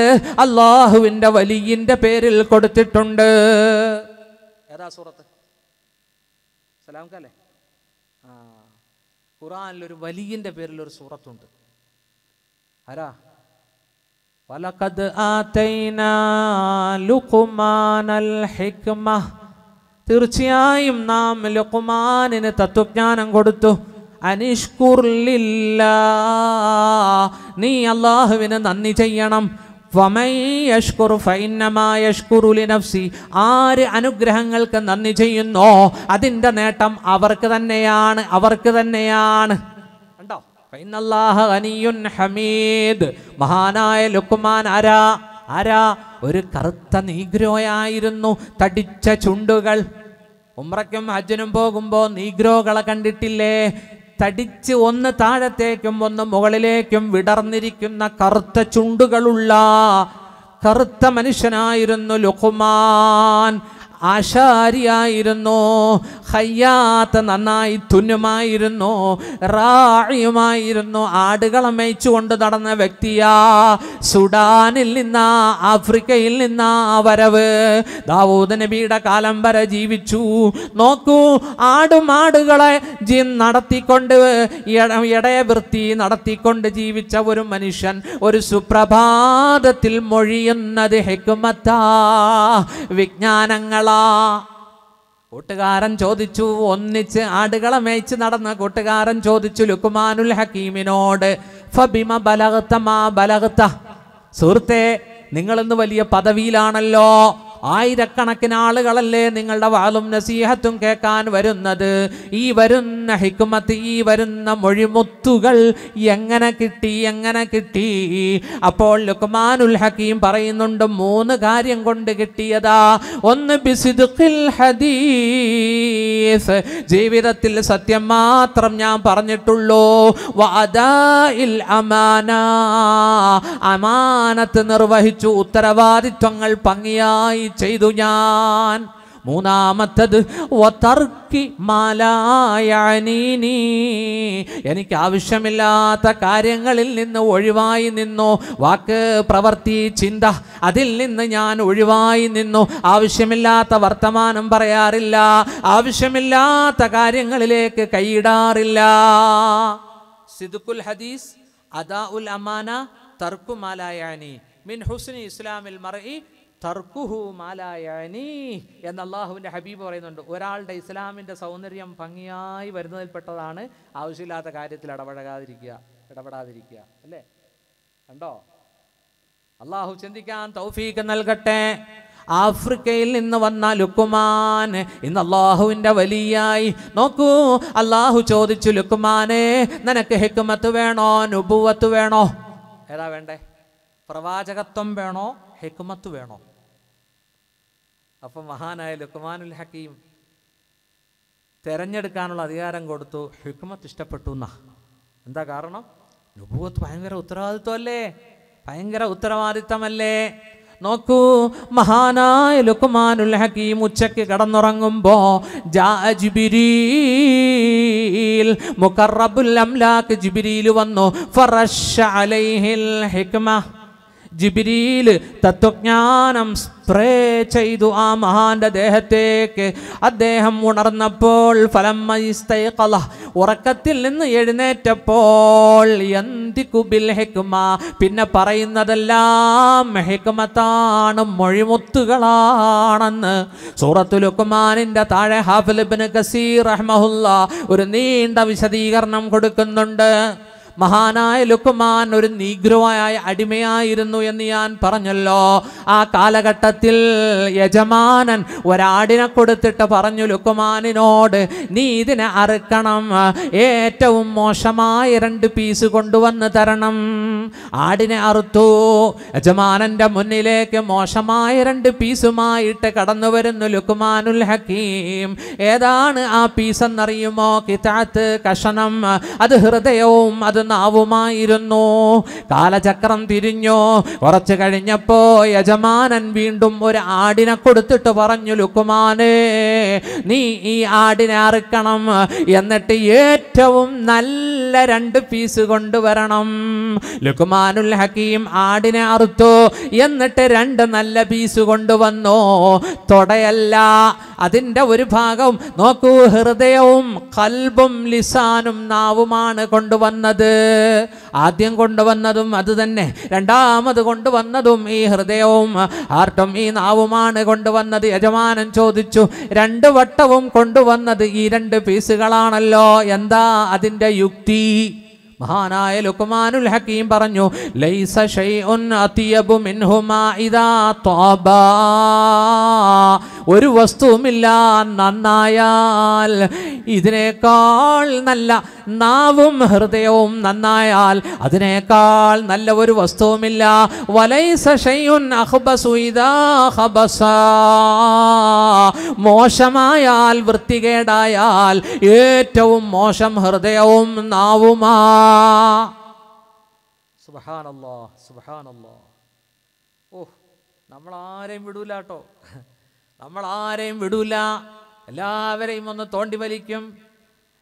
അള്ളാഹുവിൻ്റെ വലിയൻ്റെ പേരിൽ കൊടുത്തിട്ടുണ്ട് ഏതാ സൂറത്ത് അല്ലേ ആ ഖുറാനിൽ ഒരു വലിയൻ്റെ പേരിൽ ഒരു സൂറത്തുണ്ട് ആരാ ولقد آتينا لقمان الحكمة തീർച്ചയായും നാം ലുക്കുമാനിന് തത്വജ്ഞാനം കൊടുത്തു അനിഷ്കുർലില്ല നീ അള്ളാഹുവിന് നന്ദി ചെയ്യണം നഫ്സി ആര് അനുഗ്രഹങ്ങൾക്ക് നന്ദി ചെയ്യുന്നോ അതിൻ്റെ നേട്ടം അവർക്ക് തന്നെയാണ് അവർക്ക് തന്നെയാണ് ഹമീദ് മഹാനായ ലുക്കുമാൻ ആരാ ആരാ ഒരു കറുത്ത നീഗ്രോയായിരുന്നു തടിച്ച ചുണ്ടുകൾ ഉമ്രയ്ക്കും ഹജ്ജിനും പോകുമ്പോൾ നീഗ്രോകളെ കണ്ടിട്ടില്ലേ തടിച്ച് ഒന്ന് താഴത്തേക്കും ഒന്ന് മുകളിലേക്കും വിടർന്നിരിക്കുന്ന കറുത്ത ചുണ്ടുകളുള്ള കറുത്ത മനുഷ്യനായിരുന്നു ലുഹുമാൻ ആശാരിയായിരുന്നു ഹയ്യാത്ത നന്നായി തുന്നുമായിരുന്നു റായിയുമായിരുന്നു ആടുകളെ കൊണ്ട് നടന്ന വ്യക്തിയാ സുഡാനിൽ നിന്നാ ആഫ്രിക്കയിൽ നിന്നാ വരവ് ദാവൂദ് നബിയുടെ കാലം വരെ ജീവിച്ചു നോക്കൂ ആടുമാടുകളെ ജി നടത്തിക്കൊണ്ട് ഇടയവൃത്തി നടത്തിക്കൊണ്ട് ജീവിച്ച ഒരു മനുഷ്യൻ ഒരു സുപ്രഭാതത്തിൽ മൊഴിയുന്നത് ഹെക്കുമത്താ വിജ്ഞാനങ്ങളാ കൂട്ടുകാരൻ ചോദിച്ചു ഒന്നിച്ച് ആടുകളെ മേയിച്ച് നടന്ന കൂട്ടുകാരൻ ചോദിച്ചു ലുക്കുമാനുൽ ഹക്കീമിനോട് ഫബിമ ബലഹത്തമാ ബലഹത്ത സുഹൃത്തെ നിങ്ങളിന്ന് വലിയ പദവിയിലാണല്ലോ ആയിരക്കണക്കിന് ആളുകളല്ലേ നിങ്ങളുടെ വാലും നസീഹത്തും കേൾക്കാൻ വരുന്നത് ഈ വരുന്ന ഹിക്കുമത്ത് ഈ വരുന്ന മൊഴിമുത്തുകൾ എങ്ങനെ കിട്ടി എങ്ങനെ കിട്ടി അപ്പോൾ ലുക്മാനുൽ ഹക്കീം പറയുന്നുണ്ട് മൂന്ന് കാര്യം കൊണ്ട് കിട്ടിയതാ ഒന്ന് ഹദീസ് ജീവിതത്തിൽ സത്യം മാത്രം ഞാൻ പറഞ്ഞിട്ടുള്ളൂ അമാന അമാനത്ത് നിർവഹിച്ചു ഉത്തരവാദിത്വങ്ങൾ ഭംഗിയായി ചെയ്തു ഞാൻ മൂന്നാമത്തത് ഒത്തർക്കി മാലായണീനി എനിക്ക് ആവശ്യമില്ലാത്ത കാര്യങ്ങളിൽ നിന്ന് ഒഴിവായി നിന്നു വാക്ക് പ്രവർത്തി ചിന്ത അതിൽ നിന്ന് ഞാൻ ഒഴിവായി നിന്നു ആവശ്യമില്ലാത്ത വർത്തമാനം പറയാറില്ല ആവശ്യമില്ലാത്ത കാര്യങ്ങളിലേക്ക് കൈയിടാറില്ല സിദുക്കുൽ ഹദീസ് അദാ ഉൽ അമാന മാലായണി മിൻ ഹുസ്നി ഇസ്ലാമിൽ മറഇ തർക്കുഹു മാലായനി എന്ന അള്ളാഹുവിൻ്റെ ഹബീബ് പറയുന്നുണ്ട് ഒരാളുടെ ഇസ്ലാമിൻ്റെ സൗന്ദര്യം ഭംഗിയായി വരുന്നതിൽപ്പെട്ടതാണ് ആവശ്യമില്ലാത്ത കാര്യത്തിൽ ഇടപഴകാതിരിക്കുക ഇടപെടാതിരിക്കുക അല്ലേ കണ്ടോ അള്ളാഹു ചിന്തിക്കാൻ തൗഫീഖ് നൽകട്ടെ ആഫ്രിക്കയിൽ നിന്ന് വന്ന ലുക്കുമാൻ ഇന്ന് അള്ളാഹുവിൻ്റെ വലിയായി നോക്കൂ അള്ളാഹു ചോദിച്ചു ലുക്കുമാനെ നിനക്ക് ഹെക്കുമത്ത് വേണോ നുബുവത്ത് വേണോ ഏതാ വേണ്ടേ പ്രവാചകത്വം വേണോ ഹെക്കുമത്ത് വേണോ അപ്പം മഹാനായ ലുക്മാനുൽ ഹക്കീം തിരഞ്ഞെടുക്കാനുള്ള അധികാരം കൊടുത്തു ഹിക്മത്ത് ഇഷ്ടപ്പെട്ടു എന്നാ എന്താ കാരണം നുപൂത്ത് ഭയങ്കര ഉത്തരവാദിത്വമല്ലേ ഭയങ്കര ഉത്തരവാദിത്തമല്ലേ നോക്കൂ മഹാനായ ലുക്മാനുൽ ഹക്കീം ഉച്ചയ്ക്ക് കടന്നുറങ്ങുമ്പോ മുഖറബുൽ അംലാക്ക് വന്നു ഫറഷ് അലൈഹിൽ ഹിക്മ ജിബിരിയിൽ തത്വജ്ഞാനം സ്പ്രേ ചെയ്തു ആ മഹാന്റെ ദേഹത്തേക്ക് അദ്ദേഹം ഉണർന്നപ്പോൾ ഫലമ്മൈസ്തൈകള ഉറക്കത്തിൽ നിന്ന് എഴുന്നേറ്റപ്പോൾ പിന്നെ പറയുന്നതെല്ലാം ഹെക്കുമത്താണ് മൊഴിമുത്തുകളാണെന്ന് സൂറത്തുലുക്കുമാനിൻ്റെ താഴെ ഹാഫിലിബിന് കസീർ റഹ്മഹുല്ല ഒരു നീണ്ട വിശദീകരണം കൊടുക്കുന്നുണ്ട് മഹാനായ ലുക്കുമാൻ ഒരു നീഗ്രുവായ അടിമയായിരുന്നു എന്ന് ഞാൻ പറഞ്ഞല്ലോ ആ കാലഘട്ടത്തിൽ യജമാനൻ ഒരാടിനെ കൊടുത്തിട്ട് പറഞ്ഞു ലുക്കുമാനിനോട് നീ ഇതിനെ അറുക്കണം ഏറ്റവും മോശമായ രണ്ട് പീസ് കൊണ്ടുവന്ന് തരണം ആടിനെ അറുത്തു യജമാനന്റെ മുന്നിലേക്ക് മോശമായ രണ്ട് പീസുമായിട്ട് കടന്നു വരുന്നു ലുക്കുമാനുൽ ഹക്കീം ഏതാണ് ആ പീസ് എന്നറിയുമോ കിതാത്ത് കഷണം അത് ഹൃദയവും അത് നാവുമായിരുന്നു കാലചക്രം തിരിഞ്ഞു കുറച്ചു കഴിഞ്ഞപ്പോ യജമാനൻ വീണ്ടും ഒരു ആടിനെ കൊടുത്തിട്ട് പറഞ്ഞു ലുക്കുമാനേ നീ ഈ ആടിനെ അറുക്കണം എന്നിട്ട് ഏറ്റവും നല്ല രണ്ട് പീസ് കൊണ്ടുവരണം ലുക്കുമാനുൽ ഹക്കീം ആടിനെ അറുത്തു എന്നിട്ട് രണ്ട് നല്ല പീസ് കൊണ്ടുവന്നു തൊടയല്ല അതിൻ്റെ ഒരു ഭാഗം നോക്കൂ ഹൃദയവും കൽബും ലിസാനും നാവുമാണ് കൊണ്ടുവന്നത് ആദ്യം കൊണ്ടുവന്നതും അത് തന്നെ രണ്ടാമത് കൊണ്ടുവന്നതും ഈ ഹൃദയവും ആർട്ടും ഈ നാവുമാണ് കൊണ്ടുവന്നത് യജമാനൻ ചോദിച്ചു രണ്ട് വട്ടവും കൊണ്ടുവന്നത് ഈ രണ്ട് പീസുകളാണല്ലോ എന്താ അതിൻ്റെ യുക്തി മഹാനായ ലുക്മാനുൽ ഹക്കീം പറഞ്ഞു ലൈസ ഷൈഉൻ അതിയബു മിൻഹുമാ ഇദാ ത്വാബ ഒരു വസ്തുവുമില്ല നന്നായാൽ ഇതിനേക്കാൾ നല്ല നാവും ഹൃദയവും നന്നായാൽ അതിനേക്കാൾ നല്ല ഒരു വസ്തുവുമില്ല വലൈസ ഷൈഉൻ അഹ്ബസു ഇദാ ഹബസ മോശമായാൽ വൃത്തികേടായാൽ ഏറ്റവും മോശം ഹൃദയവും നാവുമാ ഓഹ് നമ്മളാരെയും വിടൂല കേട്ടോ (laughs) നമ്മളാരെയും വിടൂല എല്ലാവരെയും ഒന്ന് തോണ്ടി വലിക്കും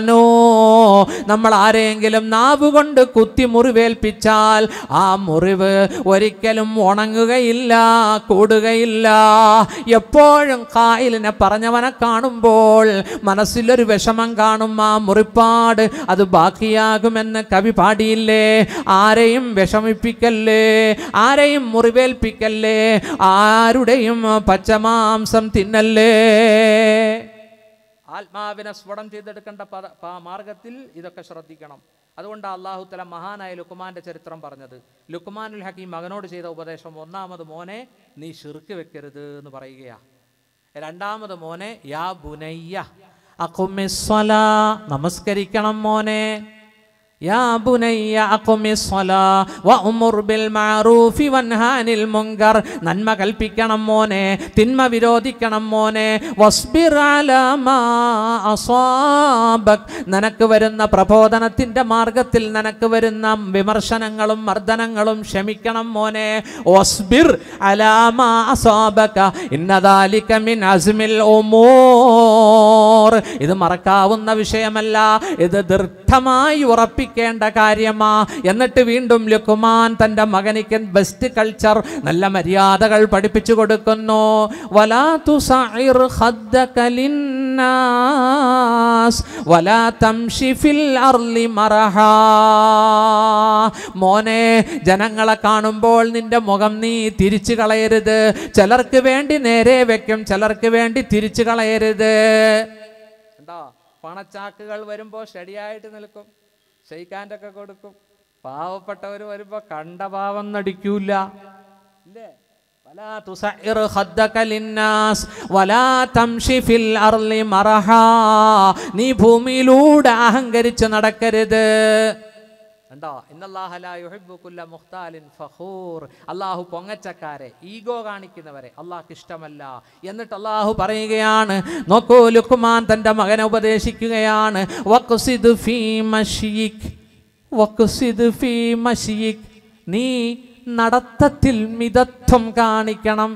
റഹ്മാനോ നമ്മൾ ആരെങ്കിലും നാവ് കൊണ്ട് കുത്തി മുറിവേൽപ്പിച്ചാൽ ആ മുറിവ് ഒരിക്കലും ഉണങ്ങുകയില്ല കൂടുകയില്ല എപ്പോഴും കായലിനെ പറഞ്ഞവനെ കാണുമ്പോൾ മനസ്സിലൊരു വിഷമം കാണും ആ മുറിപ്പാട് അത് ബാക്കിയാകുമെന്ന് കവി പാടിയില്ലേ ആരെയും വിഷമിപ്പിക്കല്ലേ ആരെയും മുറിവേൽപ്പിക്കല്ലേ ആരുടെയും പച്ചമാംസം തിന്നല്ലേ ആത്മാവിനെ സ്വടം ചെയ്തെടുക്കേണ്ട മാർഗത്തിൽ ഇതൊക്കെ ശ്രദ്ധിക്കണം അതുകൊണ്ട് അള്ളാഹു തല മഹാനായ ലുക്കുമാൻ്റെ ചരിത്രം പറഞ്ഞത് ലുക്കുമാനുൽ ഹക്കീം മകനോട് ചെയ്ത ഉപദേശം ഒന്നാമത് മോനെ നീ ഷിർക്ക് വെക്കരുത് എന്ന് പറയുകയാണ് രണ്ടാമത് മോനെ യാ ബുനയ്യ നമസ്കരിക്കണം മോനെ يا بني أقم الصلاة وأمر بالمعروف وانهى عن المنكر നന്മ കൽപ്പിക്കണം മോനെ തിന്മ വിരോധിക്കണം മോനെ വസ്ബിർ അസോബക് നിനക്ക് വരുന്ന പ്രബോധനത്തിൻ്റെ മാർഗത്തിൽ നിനക്ക് വരുന്ന വിമർശനങ്ങളും മർദ്ദനങ്ങളും ക്ഷമിക്കണം മോനെ ഒസ്ബിർ അലാമ അസോബക ഇന്നതാലിക്ക മിൻ അസ്മിൽ ഒമോർ ഇത് മറക്കാവുന്ന വിഷയമല്ല ഇത് ദീർഘമായി ഉറപ്പിക്കും പഠിക്കേണ്ട കാര്യമാ എന്നിട്ട് വീണ്ടും ലുക്കുമാൻ തൻ്റെ മകനിക്കൻ ബെസ്റ്റ് കൾച്ചർ നല്ല മര്യാദകൾ പഠിപ്പിച്ചു കൊടുക്കുന്നു വലാ തംഷിഫിൽ അർലി മോനെ ജനങ്ങളെ കാണുമ്പോൾ നിന്റെ മുഖം നീ തിരിച്ചു കളയരുത് ചിലർക്ക് വേണ്ടി നേരെ വെക്കും ചിലർക്ക് വേണ്ടി തിരിച്ചു കളയരുത് എന്താ പണച്ചാക്കുകൾ വരുമ്പോൾ ശരിയായിട്ട് നിൽക്കും ഷെയ്ക്കാൻ്റൊക്കെ കൊടുക്കും പാവപ്പെട്ടവർ വരുമ്പോൾ കണ്ട പാവം നടിക്കൂല ഇല്ലേ നീ ഭൂമിയിലൂടെ അഹങ്കരിച്ച് നടക്കരുത് കണ്ടോ ഇന്നല്ലാഹലായുഹിബുക്കുല്ല മുഖ്താലിൻ ഫഹൂർ അള്ളാഹു പൊങ്ങച്ചക്കാരെ ഈഗോ കാണിക്കുന്നവരെ അള്ളാഹ്ക്ക് ഇഷ്ടമല്ല എന്നിട്ട് അള്ളാഹു പറയുകയാണ് നോക്കൂ ലുക്കുമാൻ തൻ്റെ മകനെ ഉപദേശിക്കുകയാണ് നീ നടത്തത്തിൽ മിതത്വം കാണിക്കണം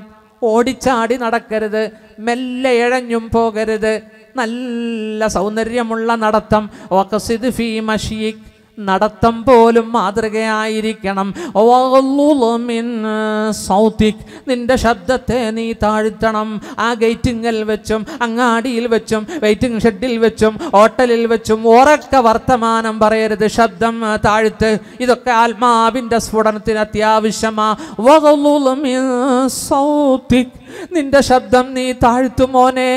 ഓടിച്ചാടി നടക്കരുത് മെല്ലെ ഇഴഞ്ഞും പോകരുത് നല്ല സൗന്ദര്യമുള്ള നടത്തം ഫീ മഷീഖ് നടത്തം പോലും മാതൃകയായിരിക്കണം നിന്റെ ശബ്ദത്തെ നീ താഴ്ത്തണം ആ ഗേറ്റിങ്ങൽ വെച്ചും അങ്ങാടിയിൽ വെച്ചും വെയിറ്റിംഗ് ഷെഡിൽ വെച്ചും ഹോട്ടലിൽ വെച്ചും ഉറക്ക വർത്തമാനം പറയരുത് ശബ്ദം താഴ്ത്ത് ഇതൊക്കെ ആത്മാവിൻ്റെ സ്ഫുടനത്തിന് അത്യാവശ്യമാ സൗത്തിക് നിന്റെ ശബ്ദം നീ താഴ്ത്തു മോനെ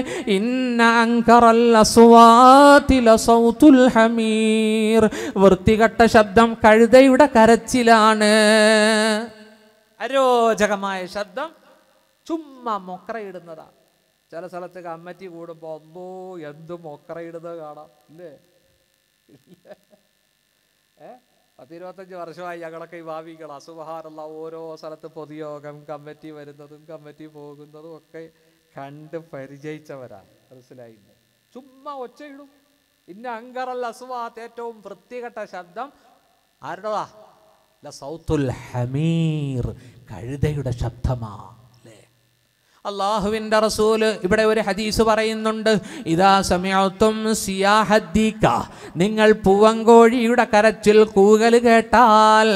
ഹമീർ വൃത്തികെട്ട ശബ്ദം കഴുതയുടെ കരച്ചിലാണ് അരോചകമായ ശബ്ദം ചുമ്മാ മൊക്കറയിടുന്നതാ ചില സ്ഥലത്തേക്ക് അമ്മറ്റി കൂടുമ്പോൾ ഒന്നോ എന്തും മൊക്കറയിടുന്നത് കാണാം അല്ലേ ഇരുപത്തഞ്ച് വർഷമായി ഞങ്ങളൊക്കെ ഈ ഭാവികൾ അസുഖഹാറുള്ള ഓരോ സ്ഥലത്ത് പൊതുയോഗം കമ്മിറ്റി വരുന്നതും കമ്മിറ്റി പോകുന്നതും ഒക്കെ കണ്ട് പരിചയിച്ചവരാണ് മനസ്സിലായില്ല ചുമ്മാ ഒച്ചയിടും ഇന്ന അങ്കറൽ അസുവാത്ത് ഏറ്റവും വൃത്തികെട്ട ശബ്ദം ആരുടേതാ സൗത്തുൽ ഹമീർ കഴുതയുടെ ശബ്ദമാണ് അള്ളാഹുവിൻ്റെ റസൂല് ഇവിടെ ഒരു ഹദീസ് പറയുന്നുണ്ട് ഇതാ സമയത്തും സിയാഹദ്ദീക്ക നിങ്ങൾ പൂവങ്കോഴിയുടെ കരച്ചിൽ കൂകൽ കേട്ടാൽ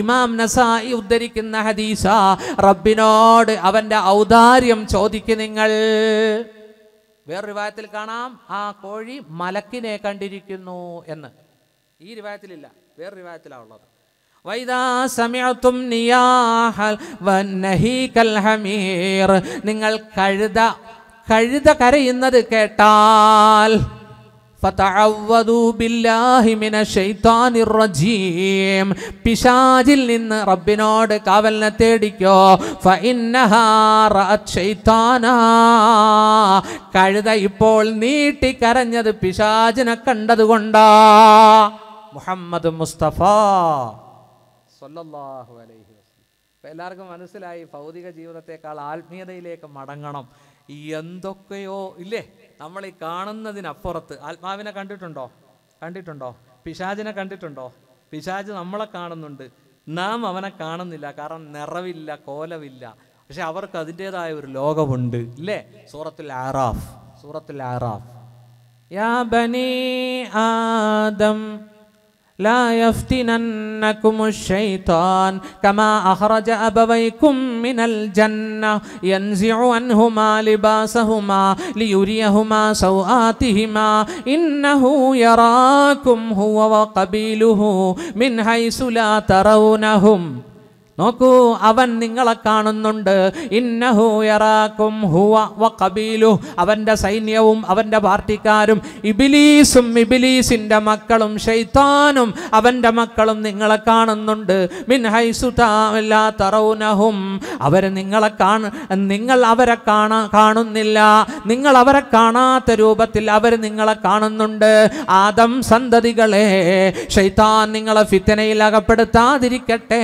ഇമാം നസായി ഉദ്ധരിക്കുന്ന ഹദീസ റബ്ബിനോട് അവൻ്റെ ഔദാര്യം ചോദിക്ക് നിങ്ങൾ വേറൊരു വായത്തിൽ കാണാം ആ കോഴി മലക്കിനെ കണ്ടിരിക്കുന്നു എന്ന് ഈ രൂപത്തിലില്ല വേറൊരു രൂപത്തിലാണ് വൈദാ സമയത്തും നിയാഹൽ വന്നഹീകൽ ഹമീർ നിങ്ങൾ കഴുത കഴുത കരയുന്നത് കേട്ടാൽ പിശാജിൽ നിന്ന് റബ്ബിനോട് കാവലിനെ തേടിക്കോ കഴുത ഇപ്പോൾ നീട്ടി കരഞ്ഞത് പിശാജിനെ കണ്ടതുകൊണ്ടാ മുഹമ്മദ് മുസ്തഫ സല്ലല്ലാഹു അലൈഹി വസ്ലം അപ്പം എല്ലാവർക്കും മനസ്സിലായി ഭൗതിക ജീവിതത്തെക്കാൾ ആത്മീയതയിലേക്ക് മടങ്ങണം എന്തൊക്കെയോ ഇല്ലേ നമ്മൾ ഈ കാണുന്നതിനപ്പുറത്ത് ആത്മാവിനെ കണ്ടിട്ടുണ്ടോ കണ്ടിട്ടുണ്ടോ പിശാചിനെ കണ്ടിട്ടുണ്ടോ പിശാജ് നമ്മളെ കാണുന്നുണ്ട് നാം അവനെ കാണുന്നില്ല കാരണം നിറവില്ല കോലവില്ല പക്ഷെ അവർക്ക് അതിൻ്റെതായ ഒരു ലോകമുണ്ട് ഇല്ലേ സൂറത്തിൽ ആറാഫ് സൂറത്തിൽ ആറാഫ് യാ ആദം لا يفتننكم الشيطان كما أخرج أبويكم من الجنة ينزع عنهما لباسهما ليريهما سوآتهما إنه يراكم هو وقبيله من حيث لا ترونهم നോക്കൂ അവൻ നിങ്ങളെ കാണുന്നുണ്ട് ഇന്നഹു ഹുവ കബീലു അവൻ്റെ സൈന്യവും അവൻ്റെ പാർട്ടിക്കാരും ഇബിലീസും ഇബിലീസിൻ്റെ മക്കളും ഷെയ്ത്താനും അവൻ്റെ മക്കളും നിങ്ങളെ കാണുന്നുണ്ട് മിൻ ഹൈസു തറൗനഹും അവർ നിങ്ങളെ കാണ നിങ്ങൾ അവരെ കാണാ കാണുന്നില്ല നിങ്ങൾ അവരെ കാണാത്ത രൂപത്തിൽ അവർ നിങ്ങളെ കാണുന്നുണ്ട് ആദം സന്തതികളെ ഷെയ്ത്താൻ നിങ്ങളെ ഫിത്തനയിൽ അകപ്പെടുത്താതിരിക്കട്ടെ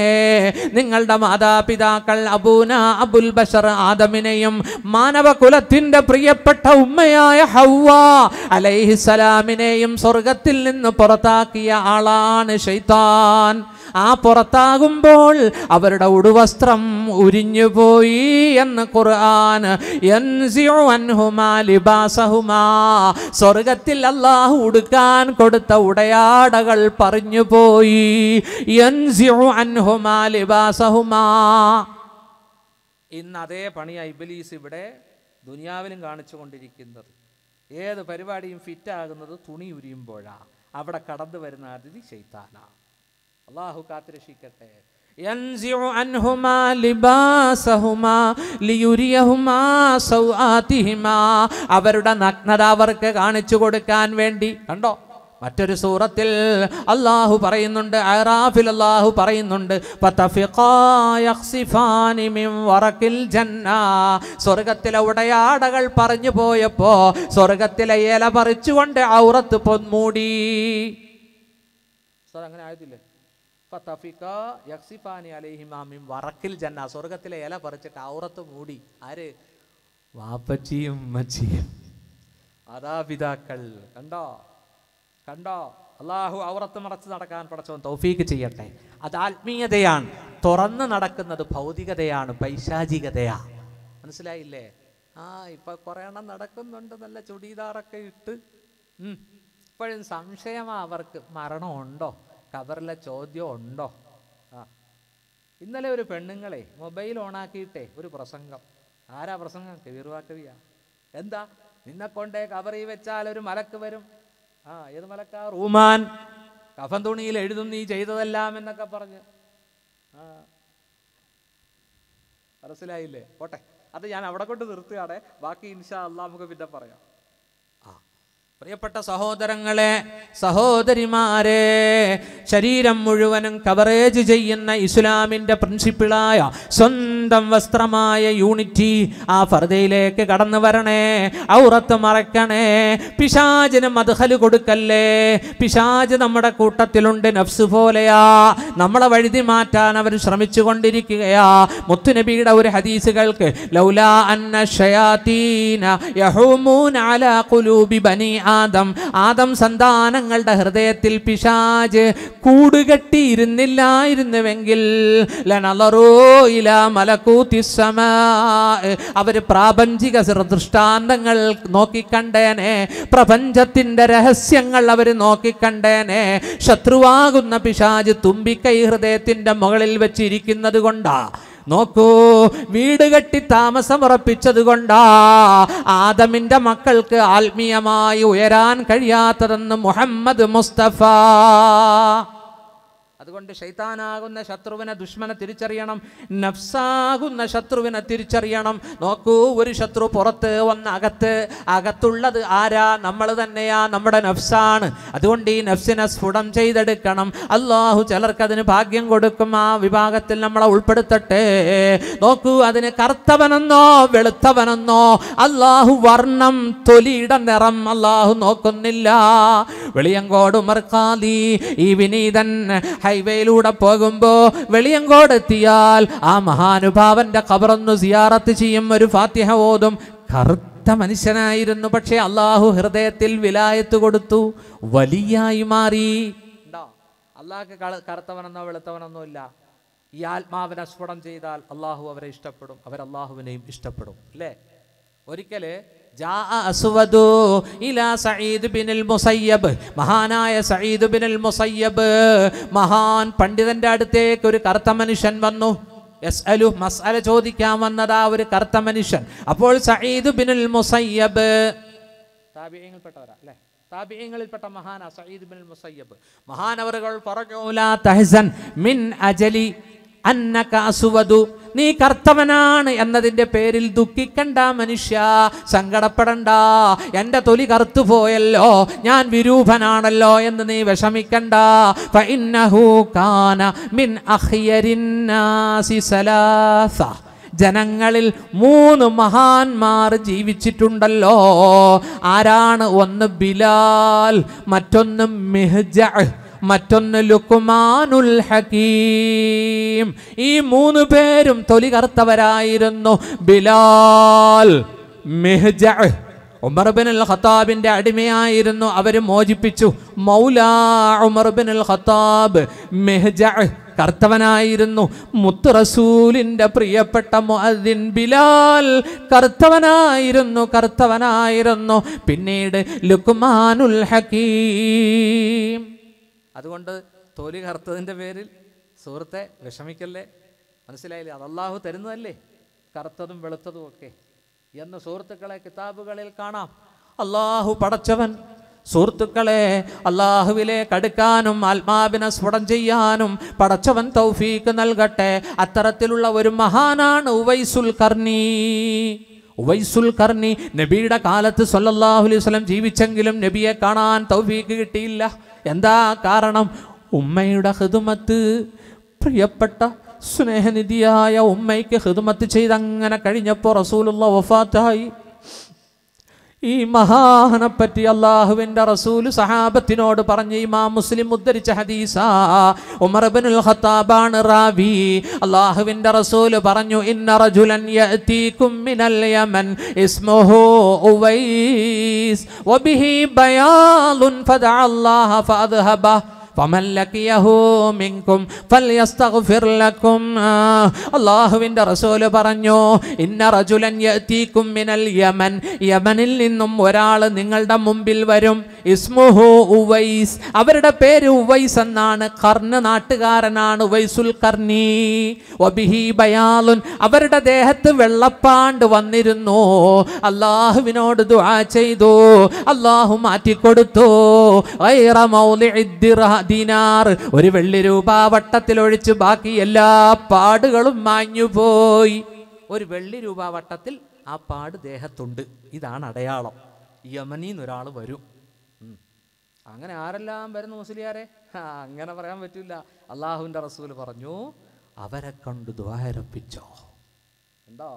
നിങ്ങളുടെ മാതാപിതാക്കൾ അബൂന അബുൽ ബഷർ ആദമിനെയും കുലത്തിന്റെ പ്രിയപ്പെട്ട ഉമ്മയായ ഹൗവ അലൈഹിസലാമിനെയും സ്വർഗത്തിൽ നിന്ന് പുറത്താക്കിയ ആളാണ് ഷെയ്ത്താൻ ആ പുറത്താകുമ്പോൾ അവരുടെ ഉടുവസ്ത്രം ഉരിഞ്ഞുപോയി എന്ന് ഖുർആൻ സ്വർഗത്തിൽ അള്ളാഹു ഉടുക്കാൻ കൊടുത്ത ഉടയാടകൾ പറഞ്ഞുപോയി ഇന്ന് അതേ പണിയാണ് ഇബിലീസ് ഇവിടെ ദുനിയാവിലും കാണിച്ചു കൊണ്ടിരിക്കുന്നത് ഏത് പരിപാടിയും ഫിറ്റാകുന്നത് തുണി ഉരിയുമ്പോഴാണ് അവിടെ കടന്നു വരുന്ന അതിഥി ചെയ്താനാണ് അള്ളാഹു കാത്തിരക്ഷിക്കട്ടെ അവരുടെ നഗ്നത അവർക്ക് കാണിച്ചു കൊടുക്കാൻ വേണ്ടി കണ്ടോ മറ്റൊരു സൂറത്തിൽ അള്ളാഹു പറയുന്നുണ്ട് അറാഫിൽ അള്ളാഹു പറയുന്നുണ്ട് സ്വർഗത്തിലെ ഉടയാടകൾ പറഞ്ഞു പോയപ്പോ സ്വർഗത്തിലെ ഇല പറിച്ചുകൊണ്ട് ഔറത്ത് പൊന്മൂടി അങ്ങനെ ആയതില്ലേ യക്സിഫാനി അലൈഹിം വറക്കിൽ ജന്ന സ്വർഗത്തിലെ ഇല പറിച്ചിട്ട് ഔറത്ത് മൂടി ആര് വാപ്പച്ചിയും ഉമ്മച്ചിയും മാതാപിതാക്കൾ കണ്ടോ കണ്ടോ അള്ളാഹു ഔറത്ത് മറച്ച് നടക്കാൻ പടച്ചവൻ തൗഫീക്ക് ചെയ്യട്ടെ അത് ആത്മീയതയാണ് തുറന്ന് നടക്കുന്നത് ഭൗതികതയാണ് പൈശാചികതയാ മനസ്സിലായില്ലേ ആ ഇപ്പൊ കുറെ എണ്ണം നടക്കുന്നുണ്ട് നല്ല ചുടിദാറൊക്കെ ഇട്ട് ഇപ്പോഴും സംശയമാ അവർക്ക് മരണമുണ്ടോ കവറിലെ ചോദ്യം ഉണ്ടോ ആ ഇന്നലെ ഒരു പെണ്ണുങ്ങളെ മൊബൈൽ ഓണാക്കിയിട്ടേ ഒരു പ്രസംഗം ആരാ പ്രസംഗം കീർവാക്കവിയാ എന്താ നിന്നെ കൊണ്ടേ കവറി വെച്ചാൽ ഒരു മലക്ക് വരും ആ ഏത് മലക്കാ റൂമാൻ കഫൻ തുണിയിൽ എഴുതും നീ ചെയ്തതെല്ലാം എന്നൊക്കെ പറഞ്ഞ് ആ മനസ്സിലായില്ലേ പോട്ടെ അത് ഞാൻ അവിടെ കൊണ്ട് നിർത്തുകയാണെ ബാക്കി ഇൻഷാ അള്ളാഹ് നമുക്ക് പിന്നെ പറയാം പ്രിയപ്പെട്ട സഹോദരങ്ങളെ സഹോദരിമാരെ ശരീരം മുഴുവനും കവറേജ് ചെയ്യുന്ന ഇസ്ലാമിന്റെ പ്രിൻസിപ്പിളായ സ്വന്തം അനന്തം വസ്ത്രമായ യൂണിറ്റി ആ ഫർദയിലേക്ക് കടന്നു വരണേ ഔറത്ത് മറക്കണേ പിശാചിന് മധുഹല് കൊടുക്കല്ലേ പിശാജ് നമ്മുടെ കൂട്ടത്തിലുണ്ട് നഫ്സ് പോലെയാ നമ്മളെ വഴുതി മാറ്റാൻ അവർ ശ്രമിച്ചു കൊണ്ടിരിക്കുകയാ മുത്തുനബിയുടെ ഒരു ഹദീസ് കേൾക്ക് ആദം സന്താനങ്ങളുടെ ഹൃദയത്തിൽ പിശാജ് കൂടുകെട്ടിയിരുന്നില്ലായിരുന്നുവെങ്കിൽ ലനലറോ ഇല മല മലക്കൂത്തിസമാ അവർ പ്രാപഞ്ചിക ദൃഷ്ടാന്തങ്ങൾ നോക്കിക്കണ്ടേനെ പ്രപഞ്ചത്തിൻ്റെ രഹസ്യങ്ങൾ അവർ നോക്കിക്കണ്ടേനെ ശത്രുവാകുന്ന പിശാജ് തുമ്പിക്കൈ ഹൃദയത്തിൻ്റെ മുകളിൽ വെച്ചിരിക്കുന്നത് കൊണ്ടാ നോക്കൂ വീട് കെട്ടി താമസമുറപ്പിച്ചത് കൊണ്ടാ ആദമിൻ്റെ മക്കൾക്ക് ആത്മീയമായി ഉയരാൻ കഴിയാത്തതെന്ന് മുഹമ്മദ് മുസ്തഫ അതുകൊണ്ട് ശൈത്താനാകുന്ന ശത്രുവിനെ ദുഷ്മനെ തിരിച്ചറിയണം നഫ്സാകുന്ന ശത്രുവിനെ തിരിച്ചറിയണം നോക്കൂ ഒരു ശത്രു പുറത്ത് വന്ന് അകത്ത് അകത്തുള്ളത് ആരാ നമ്മൾ തന്നെയാ നമ്മുടെ നഫ്സാണ് അതുകൊണ്ട് ഈ നഫ്സിനെ സ്ഫുടം ചെയ്തെടുക്കണം അള്ളാഹു ചിലർക്ക് അതിന് ഭാഗ്യം കൊടുക്കും ആ വിഭാഗത്തിൽ നമ്മളെ ഉൾപ്പെടുത്തട്ടെ നോക്കൂ അതിന് കറുത്തവനെന്നോ വെളുത്തവനെന്നോ അള്ളാഹു വർണ്ണം തൊലിയുടെ നിറം അള്ളാഹു നോക്കുന്നില്ല വെളിയങ്കോട് മറക്കാതി ഈ വിനീതൻ ഹൈ ഹൈവേയിലൂടെ പോകുമ്പോൾ വെളിയങ്കോടെത്തിയാൽ ആ മഹാനുഭാവന്റെ ഖബറൊന്നു സിയാറത്ത് ചെയ്യും ഒരു ഫാത്തിഹ ഓതും കറുത്ത മനുഷ്യനായിരുന്നു പക്ഷേ അള്ളാഹു ഹൃദയത്തിൽ വിലായത്ത് കൊടുത്തു വലിയായി മാറി അള്ളാഹ് കറുത്തവനെന്നോ വെളുത്തവനെന്നോ ഇല്ല ഈ ആത്മാവിനെ സ്ഫുടം ചെയ്താൽ അള്ളാഹു അവരെ ഇഷ്ടപ്പെടും അവർ അള്ളാഹുവിനെയും ഇഷ്ടപ്പെടും അല്ലേ ഒരിക്കൽ മഹാനായ സയ്യിദ് ബിൻ അൽ മുസയ്യബ് മഹാൻ പണ്ഡിതന്റെ അടുത്തേക്ക് ഒരു കറുത്ത മനുഷ്യൻ വന്നു എസ് അലു മസ്അല ചോദിക്കാൻ വന്നതാ ഒരു കറുത്ത മനുഷ്യൻ അപ്പോൾ സയ്യിദ് ബിൻ അൽ മുസയ്യബ് താബിയങ്ങളിൽപ്പെട്ടവരാ അല്ലേ താബിയങ്ങളിൽപ്പെട്ട മഹാന ബിൻ അൽ മുസയ്യബ് മഹാനവറുകൾ പറഞ്ഞു മിൻ അജലി അന്നക അസുവധു നീ കർത്തവനാണ് എന്നതിൻ്റെ പേരിൽ ദുഃഖിക്കണ്ട മനുഷ്യ സങ്കടപ്പെടണ്ട എൻ്റെ തൊലി കറുത്തു പോയല്ലോ ഞാൻ വിരൂപനാണല്ലോ എന്ന് നീ വിഷമിക്കണ്ട മിൻ ജനങ്ങളിൽ മൂന്ന് മഹാന്മാർ ജീവിച്ചിട്ടുണ്ടല്ലോ ആരാണ് ഒന്ന് ബിലാൽ മറ്റൊന്ന് മെഹ്ജ മറ്റൊന്ന് ലുക്കുമാനുൽ ഹക്കീം ഈ മൂന്ന് പേരും തൊലി കറുത്തവരായിരുന്നു ബിലാൽ മെഹ്ജ ഉമർബിൻ അൽ ഖത്താബിന്റെ അടിമയായിരുന്നു അവർ മോചിപ്പിച്ചു മൗലാ ഉമർബിൻ അൽ ഖത്താബ് മെഹ്ജ കർത്തവനായിരുന്നു മുത്തുറസൂലിന്റെ പ്രിയപ്പെട്ട മുഅദ്ദിൻ ബിലാൽ കർത്തവനായിരുന്നു കർത്തവനായിരുന്നു പിന്നീട് ലുക്മാനുൽ ഹക്കീം അതുകൊണ്ട് തൊലി കറുത്തതിൻ്റെ പേരിൽ സുഹൃത്തെ വിഷമിക്കല്ലേ മനസ്സിലായില്ലേ അതല്ലാഹു അള്ളാഹു തരുന്നതല്ലേ കറുത്തതും വെളുത്തതും ഒക്കെ എന്ന് സുഹൃത്തുക്കളെ കിതാബുകളിൽ കാണാം അള്ളാഹു പടച്ചവൻ സുഹൃത്തുക്കളെ അള്ളാഹുവിലേക്ക് അടുക്കാനും ആത്മാവിനെ സ്ഫുടം ചെയ്യാനും പടച്ചവൻ തൗഫീക്ക് നൽകട്ടെ അത്തരത്തിലുള്ള ഒരു മഹാനാണ് ഉവൈസുൽ കർണി ഉവൈസുൽ കർണി നബിയുടെ കാലത്ത് സൊല്ലാഹുലി വസ്ലം ജീവിച്ചെങ്കിലും നബിയെ കാണാൻ തൗഫീക്ക് കിട്ടിയില്ല എന്താ കാരണം ഉമ്മയുടെ ഹൃദുമത്ത് പ്രിയപ്പെട്ട സ്നേഹനിധിയായ ഉമ്മയ്ക്ക് ഹൃദുമത്ത് ചെയ്തങ്ങനെ കഴിഞ്ഞപ്പോൾ റസൂലുള്ള വഫാത്തായി ഈ മഹാനെ പറ്റി അള്ളാഹുവിൻ്റെ റസൂല് സഹാബത്തിനോട് പറഞ്ഞ് ഇമാം മുസ്ലിം ഉദ്ധരിച്ച ഹദീസ ഉമർബിനുൽ ഖത്താബാണ് റാവി അള്ളാഹുവിൻ്റെ റസൂല് പറഞ്ഞു ഇന്ന റജുലൻ യഅതീകും മിനൽ യമൻ ഇസ്മുഹു ഉവൈസ് വബിഹി ബയാലുൻ ഫദ അല്ലാഹ ഫഅദ്ഹബഹു അള്ളാഹുവിൻ്റെ റസൂല് പറഞ്ഞു ഇന്ന റജുലൻ യതീക്കും മിനൽ യമൻ യമനിൽ നിന്നും ഒരാൾ നിങ്ങളുടെ മുമ്പിൽ വരും ഇസ്മുഹു ഉവൈസ് അവരുടെ പേര് ഉവൈസ് എന്നാണ് കർണ നാട്ടുകാരനാണ് ഉവൈസുൽ കർണി ബയാലുൻ അവരുടെ ദേഹത്ത് വെള്ളപ്പാണ്ട് വന്നിരുന്നു അള്ളാഹുവിനോട് ദുആ ചെയ്തു അള്ളാഹു മാറ്റിക്കൊടുത്തു ഐറ മൗലി ദിനാർ ഒരു വെള്ളി രൂപ ഒഴിച്ച് ബാക്കി എല്ലാ പാടുകളും മാഞ്ഞുപോയി ഒരു വെള്ളി രൂപ വട്ടത്തിൽ ആ പാട് ദേഹത്തുണ്ട് ഇതാണ് അടയാളം യമനിൽ നിന്നൊരാൾ വരും അങ്ങനെ ആരെല്ലാം വരുന്നു മുസ്ലിയാരെ അങ്ങനെ പറയാൻ പറ്റില്ല അള്ളാഹുവിൻ്റെ റസൂൽ പറഞ്ഞു അവരെ കണ്ട് ദ്വാരപ്പിച്ചോ ഉണ്ടോ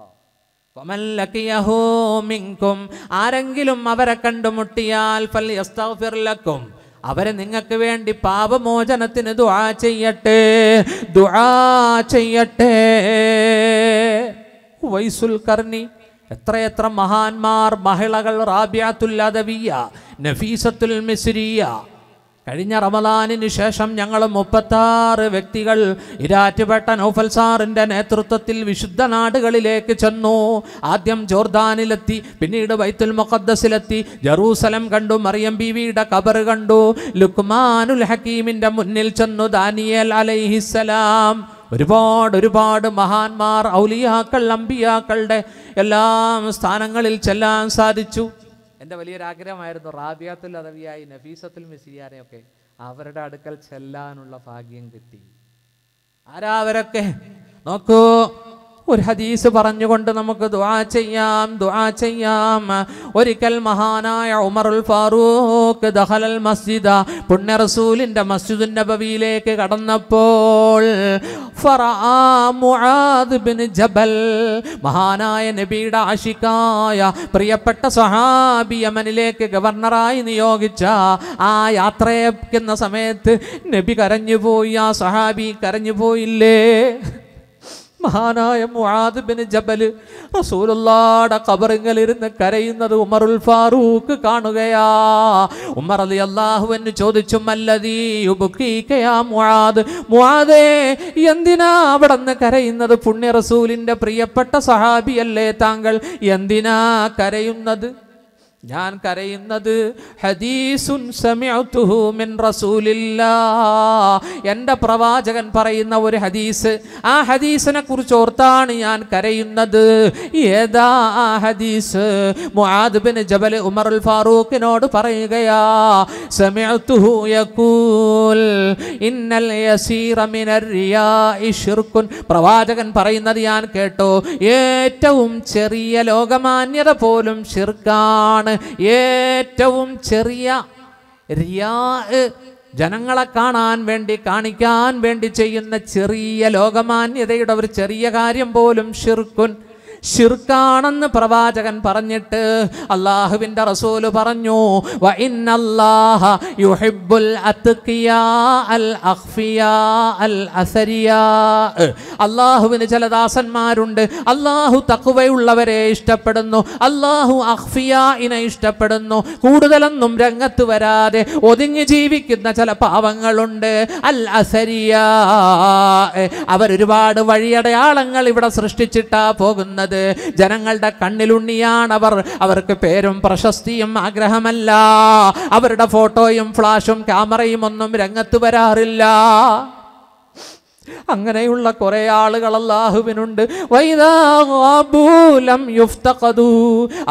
ആരെങ്കിലും അവരെ കണ്ടുമുട്ടിയാൽ ഫൽ യസ്തഗ്ഫിർ ലക്കും അവരെ നിങ്ങൾക്ക് വേണ്ടി പാപമോചനത്തിന് ദുആ ചെയ്യട്ടെ ദുആ ചെയ്യട്ടെ വൈസുൽ കർണി എത്രയെത്ര മഹാന്മാർ മഹിളകൾ റാബിയാത്തുൽ അദവിയ നഫീസത്തുൽ മിസ്രിയ കഴിഞ്ഞ റമലാനിന് ശേഷം ഞങ്ങൾ മുപ്പത്താറ് വ്യക്തികൾ ഇരാറ്റുപെട്ട നൗഫൽ സാറിൻ്റെ നേതൃത്വത്തിൽ വിശുദ്ധ നാടുകളിലേക്ക് ചെന്നു ആദ്യം ജോർദാനിലെത്തി പിന്നീട് വൈത്തുൽ മുഖദ്സിലെത്തി ജറൂസലം കണ്ടു മറിയം ബീവിയുടെ കബർ കണ്ടു ലുക്മാനുൽ ഹക്കീമിൻ്റെ മുന്നിൽ ചെന്നു ദാനിയേൽ അലൈഹിസ്സലാം ഒരുപാട് ഒരുപാട് മഹാന്മാർ ഔലിയാക്കൾ അമ്പിയാക്കളുടെ എല്ലാം സ്ഥാനങ്ങളിൽ ചെല്ലാൻ സാധിച്ചു എൻ്റെ വലിയൊരാഗ്രഹമായിരുന്നു റാബിയാത്തുൽ അദവിയായി നഫീസത്തുൽ മിസിയാനെയൊക്കെ അവരുടെ അടുക്കൽ ചെല്ലാനുള്ള ഭാഗ്യം കിട്ടി ആരാ അവരൊക്കെ നോക്കൂ ഒരു ഹദീസ് പറഞ്ഞുകൊണ്ട് നമുക്ക് ദുആ ചെയ്യാം ദുആ ചെയ്യാം ഒരിക്കൽ മഹാനായ ഉമറുൽ ഫാറൂഖ് ദഹലൽ മസ്ജിദ പുണ്യ റസൂലിന്റെ മസ്ജിദുൻ നബവിയിലേക്ക് കടന്നപ്പോൾ ജബൽ മഹാനായ നബിയുടെ ആഷിക്കായ പ്രിയപ്പെട്ട സഹാബി യമനിലേക്ക് ഗവർണറായി നിയോഗിച്ച ആ യാത്രയക്കുന്ന സമയത്ത് നബി കരഞ്ഞുപോയി ആ സഹാബി കരഞ്ഞുപോയില്ലേ മഹാനായ ബിൻ ജബൽ റസൂലുള്ളാടെ കബറിങ്ങലിരുന്ന് കരയുന്നത് ഉമറുൽ ഫാറൂഖ് കാണുകയാ ഉമർ അലി അള്ളാഹുവിന് ചോദിച്ചു മുആദ് മുആദേ എന്തിനാ അവിടെ നിന്ന് കരയുന്നത് പുണ്യ റസൂലിൻ്റെ പ്രിയപ്പെട്ട സഹാബിയല്ലേ താങ്കൾ എന്തിനാ കരയുന്നത് ഞാൻ കരയുന്നത് ഹദീസുൻ മിൻ റസൂലില്ലാ എൻ്റെ പ്രവാചകൻ പറയുന്ന ഒരു ഹദീസ് ആ ഹദീസിനെ കുറിച്ച് ഓർത്താണ് ഞാൻ കരയുന്നത് ഏതാ ആ ഹദീസ് മുആദ്ബിന് ജബൽ ഉമർ ഉൽ ഫാറൂഖിനോട് പറയുകയാ സമിഅത്തുഹു യഖൂൽ ഇന്നൽ യസീറ മിനർ റിയാഇ ശിർകുൻ പ്രവാചകൻ പറയുന്നത് ഞാൻ കേട്ടോ ഏറ്റവും ചെറിയ ലോകമാന്യത പോലും ശിർക്കാണ് ആണ് ഏറ്റവും ചെറിയ റിയാ ജനങ്ങളെ കാണാൻ വേണ്ടി കാണിക്കാൻ വേണ്ടി ചെയ്യുന്ന ചെറിയ ലോകമാന്യതയുടെ ഒരു ചെറിയ കാര്യം പോലും ഷിർക്കുൻ ശിർക്കാണെന്ന് പ്രവാചകൻ പറഞ്ഞിട്ട് അള്ളാഹുവിൻ്റെ റസൂല് പറഞ്ഞു അള്ളാഹുവിന് ചില ദാസന്മാരുണ്ട് അള്ളാഹു തക്കുവയുള്ളവരെ ഇഷ്ടപ്പെടുന്നു അള്ളാഹു അഹ്ഫിയായിനെ ഇഷ്ടപ്പെടുന്നു കൂടുതലൊന്നും രംഗത്ത് വരാതെ ഒതുങ്ങി ജീവിക്കുന്ന ചില പാവങ്ങളുണ്ട് അൽ അസരിയ അവരൊരുപാട് വഴിയടയാളങ്ങൾ ഇവിടെ സൃഷ്ടിച്ചിട്ടാ പോകുന്നത് പറയുന്നത് ജനങ്ങളുടെ കണ്ണിലുണ്ണിയാണ് അവർ അവർക്ക് പേരും പ്രശസ്തിയും ആഗ്രഹമല്ല അവരുടെ ഫോട്ടോയും ഫ്ലാഷും ക്യാമറയും ഒന്നും രംഗത്ത് വരാറില്ല അങ്ങനെയുള്ള കുറേ ആളുകൾ അള്ളാഹുവിനുണ്ട്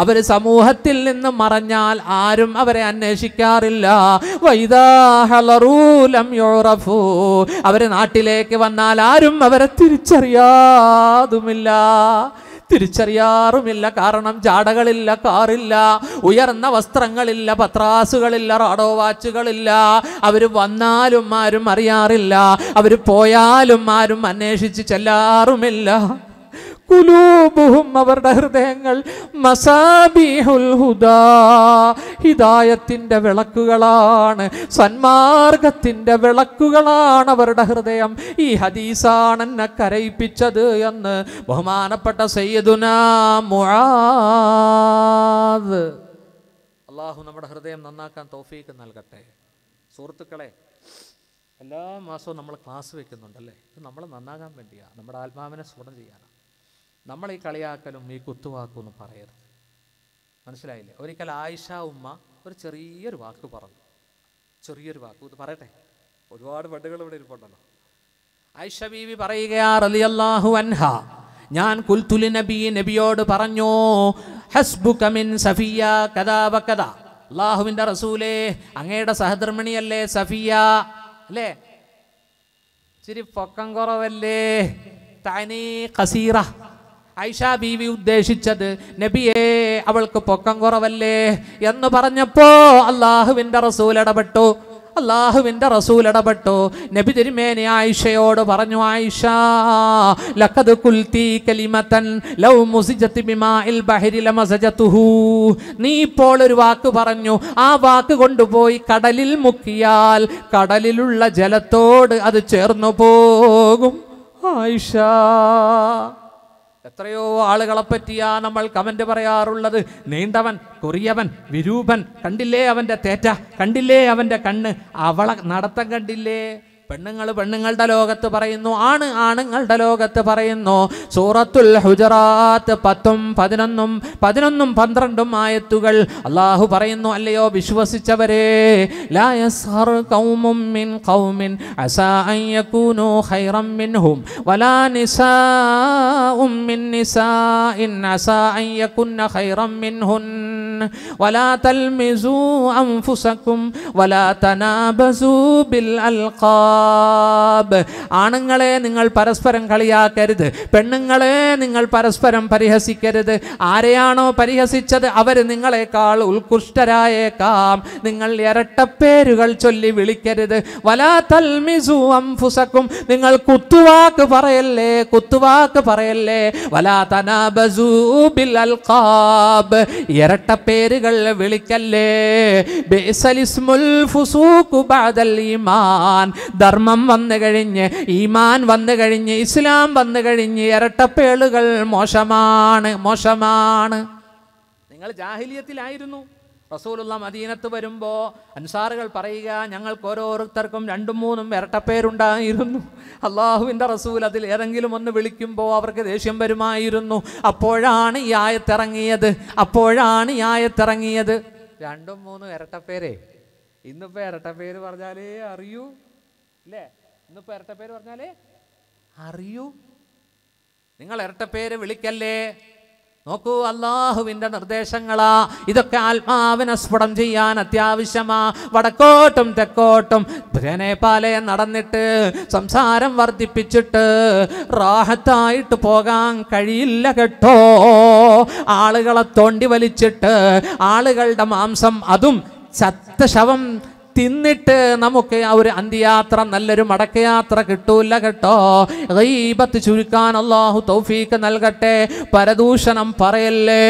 അവർ സമൂഹത്തിൽ നിന്ന് മറഞ്ഞാൽ ആരും അവരെ അന്വേഷിക്കാറില്ല അവർ നാട്ടിലേക്ക് വന്നാൽ ആരും അവരെ തിരിച്ചറിയാതുമില്ല തിരിച്ചറിയാറുമില്ല കാരണം ജാടകളില്ല കാറില്ല ഉയർന്ന വസ്ത്രങ്ങളില്ല പത്രാസുകളില്ല റാഡോ വാച്ചുകളില്ല അവർ വന്നാലും ആരും അറിയാറില്ല അവർ പോയാലും ആരും അന്വേഷിച്ച് ചെല്ലാറുമില്ല കുലൂബുഹും അവരുടെ ഹൃദയങ്ങൾ മസാബിഹുൽ ഹുദാ ഹിദായത്തിൻ്റെ വിളക്കുകളാണ് സന്മാർഗത്തിൻ്റെ വിളക്കുകളാണ് അവരുടെ ഹൃദയം ഈ ഹദീസാണ് എന്നെ കരയിപ്പിച്ചത് എന്ന് ബഹുമാനപ്പെട്ട സയ്യദുന അള്ളാഹു നമ്മുടെ ഹൃദയം നന്നാക്കാൻ തോഫീക്ക് നൽകട്ടെ സുഹൃത്തുക്കളെ എല്ലാ മാസവും നമ്മൾ ക്ലാസ് വെക്കുന്നുണ്ടല്ലേ ഇത് നമ്മൾ നന്നാകാൻ വേണ്ടിയാണ് നമ്മുടെ ആത്മാവിനെ സ്ഫുടം ചെയ്യാനാണ് നമ്മൾ ഈ കളിയാക്കലും ഈ കുത്തുവാക്കും ഒന്നും പറയരുത് മനസ്സിലായില്ലേ ഒരിക്കൽ ആയിഷ ഉമ്മ ഒരു ചെറിയൊരു വാക്ക് പറഞ്ഞു ചെറിയൊരു വാക്ക് പറയട്ടെ ഒരുപാട് പെണ്ണുകൾ ഇവിടെ ഇരിപ്പുണ്ടല്ലോ ആയിഷ ബീവി പറയുകയാഹു അൻഹ ഞാൻ കുൽത്തുലി നബി നബിയോട് പറഞ്ഞു ഹസ്ബുക്കമിൻ സഫിയ കഥാപകഥ കഥ അള്ളാഹുവിൻ്റെ റസൂലേ അങ്ങയുടെ സഹധർമ്മിണിയല്ലേ സഫിയ അല്ലേ ചിരി പൊക്കം കുറവല്ലേ തനി കസീറ ഐഷാ ബീവി ഉദ്ദേശിച്ചത് നബിയേ അവൾക്ക് പൊക്കം കുറവല്ലേ എന്ന് പറഞ്ഞപ്പോ അള്ളാഹുവിന്റെ റസൂൽ ഇടപെട്ടു അള്ളാഹുവിന്റെ റസൂൽ ഇടപെട്ടു നബി തിരുമേനി ആയിഷയോട് പറഞ്ഞു ആയിഷ ലഖദ് കുൽതി കലിമതൻ ലൗ മുസിജത്തി ബിമാഇൽ ബഹരി ലമസജതുഹു നീ ഇപ്പോൾ ഒരു വാക്ക് പറഞ്ഞു ആ വാക്ക് കൊണ്ടുപോയി കടലിൽ മുക്കിയാൽ കടലിലുള്ള ജലത്തോട് അത് ചേർന്നു പോകും ആയിഷ എത്രയോ ആളുകളെ പറ്റിയാ നമ്മൾ കമന്റ് പറയാറുള്ളത് നീണ്ടവൻ കുറിയവൻ വിരൂപൻ കണ്ടില്ലേ അവൻ്റെ തേറ്റ കണ്ടില്ലേ അവൻ്റെ കണ്ണ് അവളെ നടത്തം കണ്ടില്ലേ പെണ്ണുങ്ങൾ പെണ്ണുങ്ങളുടെ ലോകത്ത് പറയുന്നു ആണ് ആണുങ്ങളുടെ ലോകത്ത് പറയുന്നു സൂറത്തുൽ ഹുജറാത്ത് പത്തും പതിനൊന്നും പതിനൊന്നും പന്ത്രണ്ടും ആയത്തുകൾ അള്ളാഹു പറയുന്നു അല്ലയോ വിശ്വസിച്ചവരെ ും ولا تلمزوا أنفسكم ولا تنابزوا بالألقاب ആണുങ്ങളെ നിങ്ങൾ പരസ്പരം കളിയാക്കരുത് പെണ്ണുങ്ങളെ നിങ്ങൾ പരസ്പരം പരിഹസിക്കരുത് ആരെയാണോ പരിഹസിച്ചത് അവർ നിങ്ങളെക്കാൾ ഉത്കൃഷ്ടരായേക്കാം നിങ്ങൾ ഇരട്ടപ്പേരുകൾ ചൊല്ലി വിളിക്കരുത് വലാ തൽമിസു അംഫുസക്കും നിങ്ങൾ കുത്തുവാക്ക് പറയല്ലേ കുത്തുവാക്ക് പറയല്ലേ വലാ തനാബസൂ ബിൽ അൽഖാബ് ഇരട്ട പേരുകൾ വിളിക്കല്ലേ ബേസലിസ്മുൽ ഫുസൂഖു ബാദൽ ഈമാൻ ധർമ്മം വന്നു കഴിഞ്ഞ് ഈമാൻ വന്നു കഴിഞ്ഞ് ഇസ്ലാം വന്നു കഴിഞ്ഞ് ഇരട്ടപ്പേളുകൾ മോശമാണ് മോശമാണ് നിങ്ങൾ ജാഹിലിയത്തിലായിരുന്നു റസൂലുള്ള മദീനത്ത് വരുമ്പോൾ അൻസാറുകൾ പറയുക ഞങ്ങൾക്ക് ഓരോരുത്തർക്കും രണ്ടും മൂന്നും ഇരട്ടപ്പേരുണ്ടായിരുന്നു അള്ളാഹുവിൻ്റെ റസൂൽ അതിൽ ഏതെങ്കിലും ഒന്ന് വിളിക്കുമ്പോൾ അവർക്ക് ദേഷ്യം വരുമായിരുന്നു അപ്പോഴാണ് ഈ ആയത്തിറങ്ങിയത് അപ്പോഴാണ് ഈ ആയത്തിറങ്ങിയത് രണ്ടും മൂന്നും ഇരട്ടപ്പേരെ ഇന്നിപ്പോൾ ഇരട്ടപ്പേര് പറഞ്ഞാലേ അറിയൂ അല്ലേ ഇന്നിപ്പോൾ ഇരട്ടപ്പേര് പറഞ്ഞാലേ അറിയൂ നിങ്ങൾ ഇരട്ടപ്പേര് വിളിക്കല്ലേ നോക്കൂ അള്ളാഹുവിൻ്റെ നിർദ്ദേശങ്ങളാ ഇതൊക്കെ ആത്മാവിനെ സ്ഫുടം ചെയ്യാൻ അത്യാവശ്യമാ വടക്കോട്ടും തെക്കോട്ടും ഭജനേപാലയെ നടന്നിട്ട് സംസാരം വർദ്ധിപ്പിച്ചിട്ട് റാഹത്തായിട്ട് പോകാൻ കഴിയില്ല കേട്ടോ ആളുകളെ തോണ്ടി വലിച്ചിട്ട് ആളുകളുടെ മാംസം അതും ചത്ത ശവം തിന്നിട്ട് നമുക്ക് ആ ഒരു അന്ത്യയാത്ര നല്ലൊരു മടക്കയാത്ര കിട്ടൂല കേട്ടോ ഗൈബത്ത് ചുരുക്കാൻ അള്ളാഹു തൗഫീക്ക് നൽകട്ടെ പരദൂഷണം പറയല്ലേ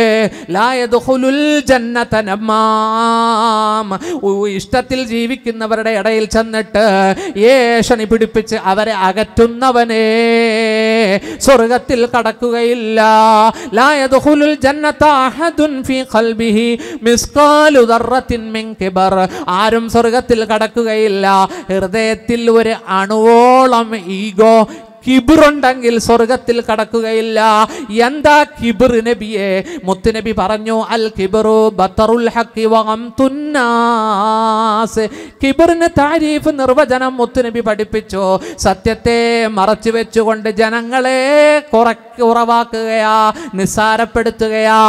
ലായതുൽ ജന്നതനമാം ഇഷ്ടത്തിൽ ജീവിക്കുന്നവരുടെ ഇടയിൽ ചെന്നിട്ട് ഏഷണി പിടിപ്പിച്ച് അവരെ അകറ്റുന്നവനെ സ്വർഗത്തിൽ കടക്കുകയില്ല ലായതുൽ ജന്നതാഹദുൻ ഫീ ഖൽബിഹി മിസ്കാലു ദർറത്തിൻ മിൻ കിബർ ആരും സ്വർഗ നരകത്തിൽ കടക്കുകയില്ല ഹൃദയത്തിൽ ഒരു അണുവോളം ഈഗോ കിബിറുണ്ടെങ്കിൽ സ്വർഗത്തിൽ കടക്കുകയില്ല എന്താ കിബിർ നബിയെ മുത്തുനബി പറഞ്ഞു അൽ കിബിറു ബത്തറുൽ ഹക്കി വകം തുന്നാസ് കിബിറിന് താരീഫ് നിർവചനം മുത്തുനബി പഠിപ്പിച്ചു സത്യത്തെ മറച്ചു വെച്ചുകൊണ്ട് ജനങ്ങളെ കുറ കുറവാക്കുകയാ നിസ്സാരപ്പെടുത്തുകയാ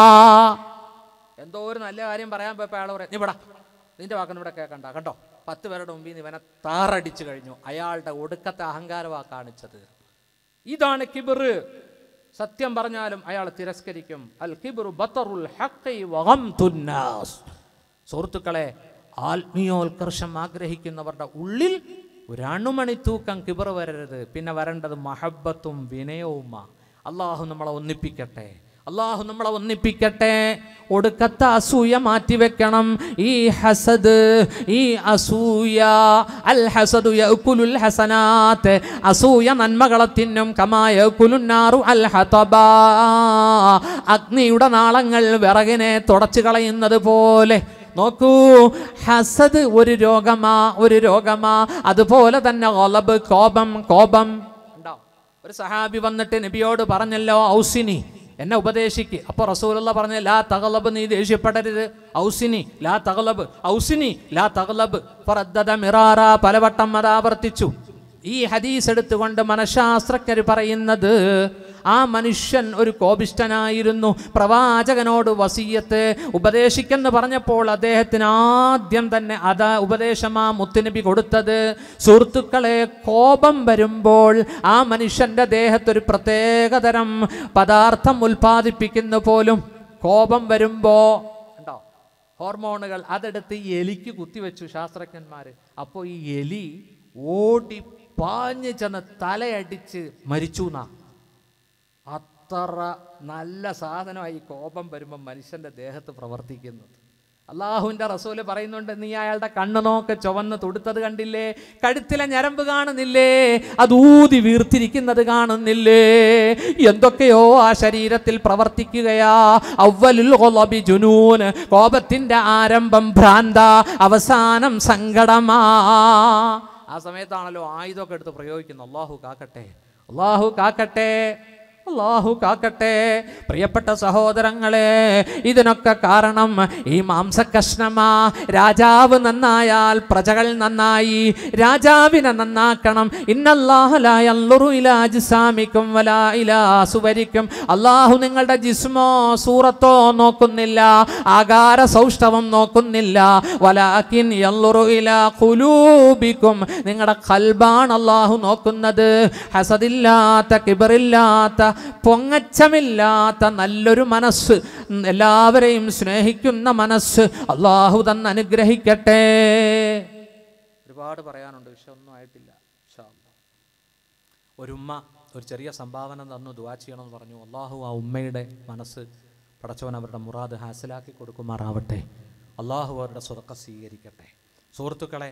എന്തോ ഒരു നല്ല കാര്യം പറയാൻ പോയപ്പോൾ അയാൾ പറയാം നീ നിന്റെ വാക്കൊന്നും ഇവിടെ കേൾക്കണ്ട കണ്ടോ പത്ത് പേരുടെ മുമ്പിൽ നിന്ന് ഇവനെ താറടിച്ചു കഴിഞ്ഞു അയാളുടെ ഒടുക്കത്തെ അഹങ്കാരമാ കാണിച്ചത് ഇതാണ് കിബിർ സത്യം പറഞ്ഞാലും അയാൾ തിരസ്കരിക്കും അൽ കിബിറു ബത്തറുൽ സുഹൃത്തുക്കളെ ആത്മീയോത്കർഷം ആഗ്രഹിക്കുന്നവരുടെ ഉള്ളിൽ ഒരണുമണി തൂക്കം കിബർ വരരുത് പിന്നെ വരേണ്ടത് മഹബത്തും വിനയവുമാണ് അള്ളാഹു നമ്മളെ ഒന്നിപ്പിക്കട്ടെ അള്ളാഹു നമ്മളെ ഒന്നിപ്പിക്കട്ടെ ഒടുക്കത്തെ അസൂയ മാറ്റിവെക്കണം ഈ ഹസദ് ഈ അസൂയ അൽ ഹസദു ഹസനാത്ത് അസൂയ നന്മകളെ തിന്നും കമായ യഅ്കുലുന്നാറു അൽ ഹതബ അഗ്നിയുടെ നാളങ്ങൾ വിറകിനെ തുടച്ചു കളയുന്നത് പോലെ നോക്കൂ ഹസദ് ഒരു രോഗമാ ഒരു രോഗമാ അതുപോലെ തന്നെ ഒലബ് കോപം കോപം ഒരു സഹാബി വന്നിട്ട് നബിയോട് പറഞ്ഞല്ലോ ഔസിനി എന്നെ ഉപദേശിക്ക് അപ്പോൾ റസൂലുള്ള പറഞ്ഞ ലാ തകലബ് നീ ദേഷ്യപ്പെടരുത് ഔസിനി ലാ തകലബ് ഔസിനി ലാ തകലബ് മിറാറ പലവട്ടം അത് ആവർത്തിച്ചു ഈ ഹദീസ് എടുത്തുകൊണ്ട് മനഃശാസ്ത്രജ്ഞർ പറയുന്നത് ആ മനുഷ്യൻ ഒരു കോപിഷ്ടനായിരുന്നു പ്രവാചകനോട് വസീയത്ത് ഉപദേശിക്കെന്ന് പറഞ്ഞപ്പോൾ അദ്ദേഹത്തിന് ആദ്യം തന്നെ അതാ ഉപദേശം ആ മുത്തുനബി കൊടുത്തത് സുഹൃത്തുക്കളെ കോപം വരുമ്പോൾ ആ മനുഷ്യൻ്റെ ദേഹത്തൊരു പ്രത്യേകതരം പദാർത്ഥം ഉൽപ്പാദിപ്പിക്കുന്നു പോലും കോപം വരുമ്പോൾ ഉണ്ടോ ഹോർമോണുകൾ അതെടുത്ത് എലിക്ക് കുത്തിവെച്ചു ശാസ്ത്രജ്ഞന്മാർ അപ്പോൾ ഈ എലി ഓടി പാഞ്ഞു ചെന്ന് തലയടിച്ച് മരിച്ചു എന്നാ അത്ര നല്ല സാധനമായി കോപം വരുമ്പോൾ മനുഷ്യൻ്റെ ദേഹത്ത് പ്രവർത്തിക്കുന്നത് അള്ളാഹുവിൻ്റെ റസൂല് പറയുന്നുണ്ട് നീ അയാളുടെ കണ്ണ് നോക്ക് ചുവന്ന് തൊടുത്തത് കണ്ടില്ലേ കഴുത്തിലെ ഞരമ്പ് കാണുന്നില്ലേ അത് ഊതി വീർത്തിരിക്കുന്നത് കാണുന്നില്ലേ എന്തൊക്കെയോ ആ ശരീരത്തിൽ പ്രവർത്തിക്കുകയാ അവ്വലുൽ ജുനൂൻ കോപത്തിൻ്റെ ആരംഭം ഭ്രാന്ത അവസാനം സങ്കടമാ ആ സമയത്താണല്ലോ ആയുധമൊക്കെ എടുത്ത് പ്രയോഗിക്കുന്നത് അള്ളാഹു കാക്കട്ടെ അള്ളാഹു കാക്കട്ടെ അള്ളാഹു കാക്കട്ടെ പ്രിയപ്പെട്ട സഹോദരങ്ങളെ ഇതിനൊക്കെ കാരണം ഈ മാംസകഷ്ണമാ രാജാവ് നന്നായാൽ പ്രജകൾ നന്നായി രാജാവിനെ നന്നാക്കണം ഇന്നല്ലാഹലായും വലാ ഇലാ സുവരിക്കും അള്ളാഹു നിങ്ങളുടെ ജിസ്മോ സൂറത്തോ നോക്കുന്നില്ല ആകാര സൗഷ്ഠവം നോക്കുന്നില്ല വലാക്കിൻ കുലൂബിക്കും നിങ്ങളുടെ കൽബാണ് അള്ളാഹു നോക്കുന്നത് ഹസദില്ലാത്ത കിബറില്ലാത്ത പൊങ്ങച്ചമില്ലാത്ത നല്ലൊരു മനസ്സ് എല്ലാവരെയും സ്നേഹിക്കുന്ന മനസ്സ് അള്ളാഹു തന്നെ അനുഗ്രഹിക്കട്ടെ ഒരുപാട് പറയാനുണ്ട് പക്ഷെ ഒന്നും ആയിട്ടില്ല ഒരു ഉമ്മ ഒരു ചെറിയ സംഭാവന തന്നു ദുവാ ചെയ്യണമെന്ന് പറഞ്ഞു അള്ളാഹു ആ ഉമ്മയുടെ മനസ്സ് പടച്ചവൻ അവരുടെ മുറാദ് ഹാസിലാക്കി കൊടുക്കുമാറാവട്ടെ അള്ളാഹു അവരുടെ സ്വതക്ക സ്വീകരിക്കട്ടെ സുഹൃത്തുക്കളെ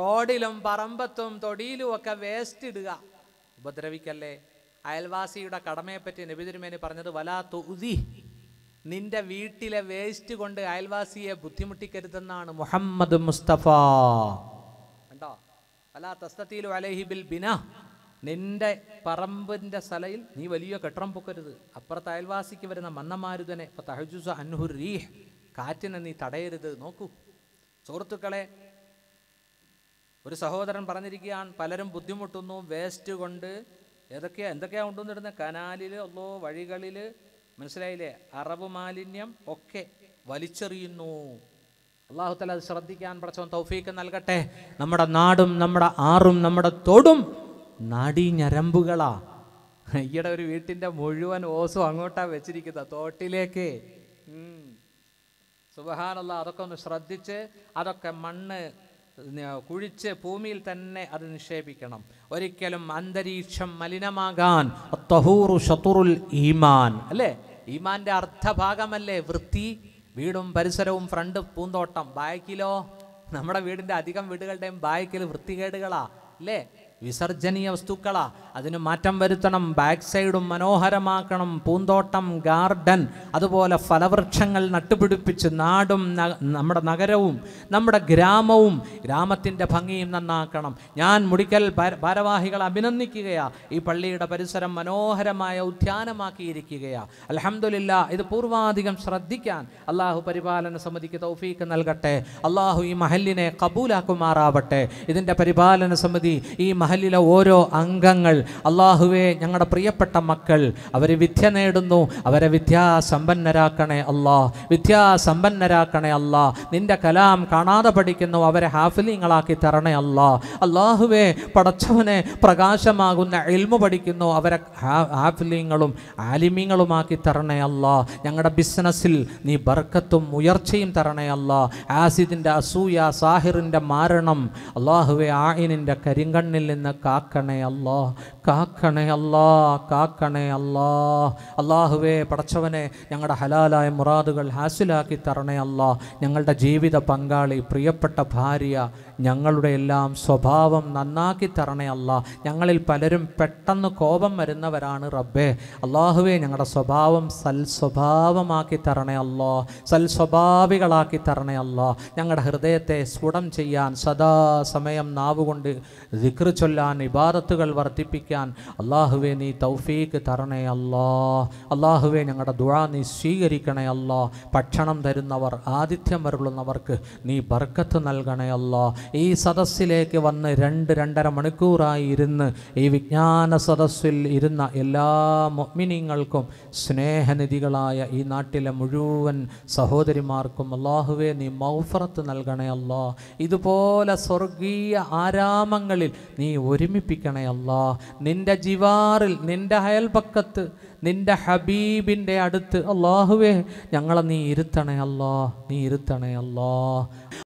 റോഡിലും പറമ്പത്തും തൊടിയിലും ഒക്കെ വേസ്റ്റ് ഇടുക ഉപദ്രവിക്കല്ലേ അയൽവാസിയുടെ കടമയെപ്പറ്റി നബിതിരുമേനി പറഞ്ഞത് വലാ തൊതി നിന്റെ വീട്ടിലെ വേസ്റ്റ് കൊണ്ട് അയൽവാസിയെ ബുദ്ധിമുട്ടിക്കരുതെന്നാണ് മുഹമ്മദ് മുസ്തഫ കണ്ടോ അലാ തസ്തീലു അലഹി ബിൽ ബിന നിന്റെ പറമ്പിൻ്റെ സ്ഥലയിൽ നീ വലിയ കെട്ടറം പൊക്കരുത് അപ്പുറത്ത് അയൽവാസിക്ക് വരുന്ന മന്നമാരുതനെ ഇപ്പം തഹജുസ അൻഹുർ റീഹ് കാറ്റിനെ നീ തടയരുത് നോക്കൂ സുഹൃത്തുക്കളെ ഒരു സഹോദരൻ പറഞ്ഞിരിക്കുകയാണ് പലരും ബുദ്ധിമുട്ടുന്നു വേസ്റ്റ് കൊണ്ട് ഏതൊക്കെയാ എന്തൊക്കെയാ കൊണ്ടുവന്നിടുന്നത് കനാലിൽ ഒന്നോ വഴികളിൽ മനസ്സിലായില്ലേ അറബ് മാലിന്യം ഒക്കെ വലിച്ചെറിയുന്നു അള്ളാഹുത്തല അത് ശ്രദ്ധിക്കാൻ പടച്ചവൻ തൗഫീക്ക് നൽകട്ടെ നമ്മുടെ നാടും നമ്മുടെ ആറും നമ്മുടെ തോടും നാടീഞ്ഞരമ്പുകളാ ഈയിടെ ഒരു വീട്ടിൻ്റെ മുഴുവൻ ഓസും അങ്ങോട്ടാ വെച്ചിരിക്കുന്നത് തോട്ടിലേക്ക് സുബഹാനുള്ള അതൊക്കെ ഒന്ന് ശ്രദ്ധിച്ച് അതൊക്കെ മണ്ണ് കുഴിച്ച് ഭൂമിയിൽ തന്നെ അത് നിക്ഷേപിക്കണം ഒരിക്കലും അന്തരീക്ഷം മലിനമാകാൻ ഷത്തുറുൽ ഈമാൻ അല്ലേ ഈമാന്റെ അർത്ഥഭാഗമല്ലേ വൃത്തി വീടും പരിസരവും ഫ്രണ്ട് പൂന്തോട്ടം ബാക്കിലോ നമ്മുടെ വീടിന്റെ അധികം വീടുകളുടെയും ബാക്കിൽ വൃത്തികേടുകളാ അല്ലേ വിസർജനീയ വസ്തുക്കളാ അതിന് മാറ്റം വരുത്തണം ബാക്ക് സൈഡും മനോഹരമാക്കണം പൂന്തോട്ടം ഗാർഡൻ അതുപോലെ ഫലവൃക്ഷങ്ങൾ നട്ടുപിടിപ്പിച്ച് നാടും നമ്മുടെ നഗരവും നമ്മുടെ ഗ്രാമവും ഗ്രാമത്തിൻ്റെ ഭംഗിയും നന്നാക്കണം ഞാൻ മുടിക്കൽ ഭാരവാഹികളെ അഭിനന്ദിക്കുകയാ ഈ പള്ളിയുടെ പരിസരം മനോഹരമായ ഉദ്യാനമാക്കിയിരിക്കുകയാണ് അലഹമില്ല ഇത് പൂർവാധികം ശ്രദ്ധിക്കാൻ അള്ളാഹു പരിപാലന സമിതിക്ക് തൗഫീക്ക് നൽകട്ടെ അള്ളാഹു ഈ മഹലിനെ കബൂലാക്കുമാറാവട്ടെ ഇതിൻ്റെ പരിപാലന സമിതി ഈ മഹലിലെ ഓരോ അംഗങ്ങൾ അള്ളാഹുവെ ഞങ്ങളുടെ പ്രിയപ്പെട്ട മക്കൾ അവർ വിദ്യ നേടുന്നു അവരെ വിദ്യാസമ്പന്നരാക്കണേ അല്ലാ വിദ്യാസമ്പന്നരാക്കണേ അല്ലാ നിന്റെ കലാം കാണാതെ പഠിക്കുന്നു അവരെ ഹാഫിലിങ്ങളാക്കി തരണേ അല്ലാ അള്ളാഹുവെ പടച്ചവനെ പ്രകാശമാകുന്ന എൽമ പഠിക്കുന്നു അവരെ ഹാഫിലിങ്ങളും ആക്കി തരണേ അല്ലാ ഞങ്ങളുടെ ബിസിനസ്സിൽ നീ ബർക്കത്തും ഉയർച്ചയും തരണേ അല്ലാ ആസിദിൻ്റെ അസൂയ സാഹിറിൻ്റെ മാരണം അള്ളാഹുവെ ആയിനിൻ്റെ കരിങ്കണ്ണിൽ നിന്ന് കാക്കണേ അല്ലാ കാക്കണേ അല്ലാ കാക്കണേ അല്ലാ അള്ളാഹുവേ പടച്ചവനെ ഞങ്ങളുടെ ഹലാലായ മുറാദുകൾ ഹാസിലാക്കി തരണേ അല്ലാ ഞങ്ങളുടെ ജീവിത പങ്കാളി പ്രിയപ്പെട്ട ഭാര്യ ഞങ്ങളുടെ എല്ലാം സ്വഭാവം നന്നാക്കി തരണേ അല്ല ഞങ്ങളിൽ പലരും പെട്ടെന്ന് കോപം വരുന്നവരാണ് റബ്ബേ അള്ളാഹുവെ ഞങ്ങളുടെ സ്വഭാവം സൽസ്വഭാവമാക്കി തരണേ അല്ലോ സൽസ്വഭാവികളാക്കി തരണേ അല്ലോ ഞങ്ങളുടെ ഹൃദയത്തെ സ്ഫുടം ചെയ്യാൻ സദാ സമയം നാവുകൊണ്ട് ദിക്ർ ചൊല്ലാൻ ഇബാദത്തുകൾ വർദ്ധിപ്പിക്കാൻ അള്ളാഹുവെ നീ തൗഫീക്ക് തരണേ അല്ലാ അള്ളാഹുവെ ഞങ്ങളുടെ ദുഴ നീ സ്വീകരിക്കണേ അല്ലാ ഭക്ഷണം തരുന്നവർ ആതിഥ്യം വരുള്ളുന്നവർക്ക് നീ ബർക്കത്ത് നൽകണേ അല്ലാ ഈ സദസ്സിലേക്ക് വന്ന് രണ്ട് രണ്ടര മണിക്കൂറായി ഇരുന്ന് ഈ വിജ്ഞാന സദസ്സിൽ ഇരുന്ന എല്ലാ മൊമിനിങ്ങൾക്കും സ്നേഹനിധികളായ ഈ നാട്ടിലെ മുഴുവൻ സഹോദരിമാർക്കും അള്ളാഹുവെ നീ മൗഫറത്ത് നൽകണേ അല്ലാ ഇതുപോലെ സ്വർഗീയ ആരാമങ്ങളിൽ നീ ഒരുമിപ്പിക്കണേ അള്ളാ നിന്റെ ജിവാറിൽ നിന്റെ അയൽപക്കത്ത് നിന്റെ ഹബീബിൻ്റെ അടുത്ത് അള്ളാഹുവേ ഞങ്ങളെ നീ ഇരുത്തണേ അള്ളാ നീ ഇരുത്തണേ അള്ളാ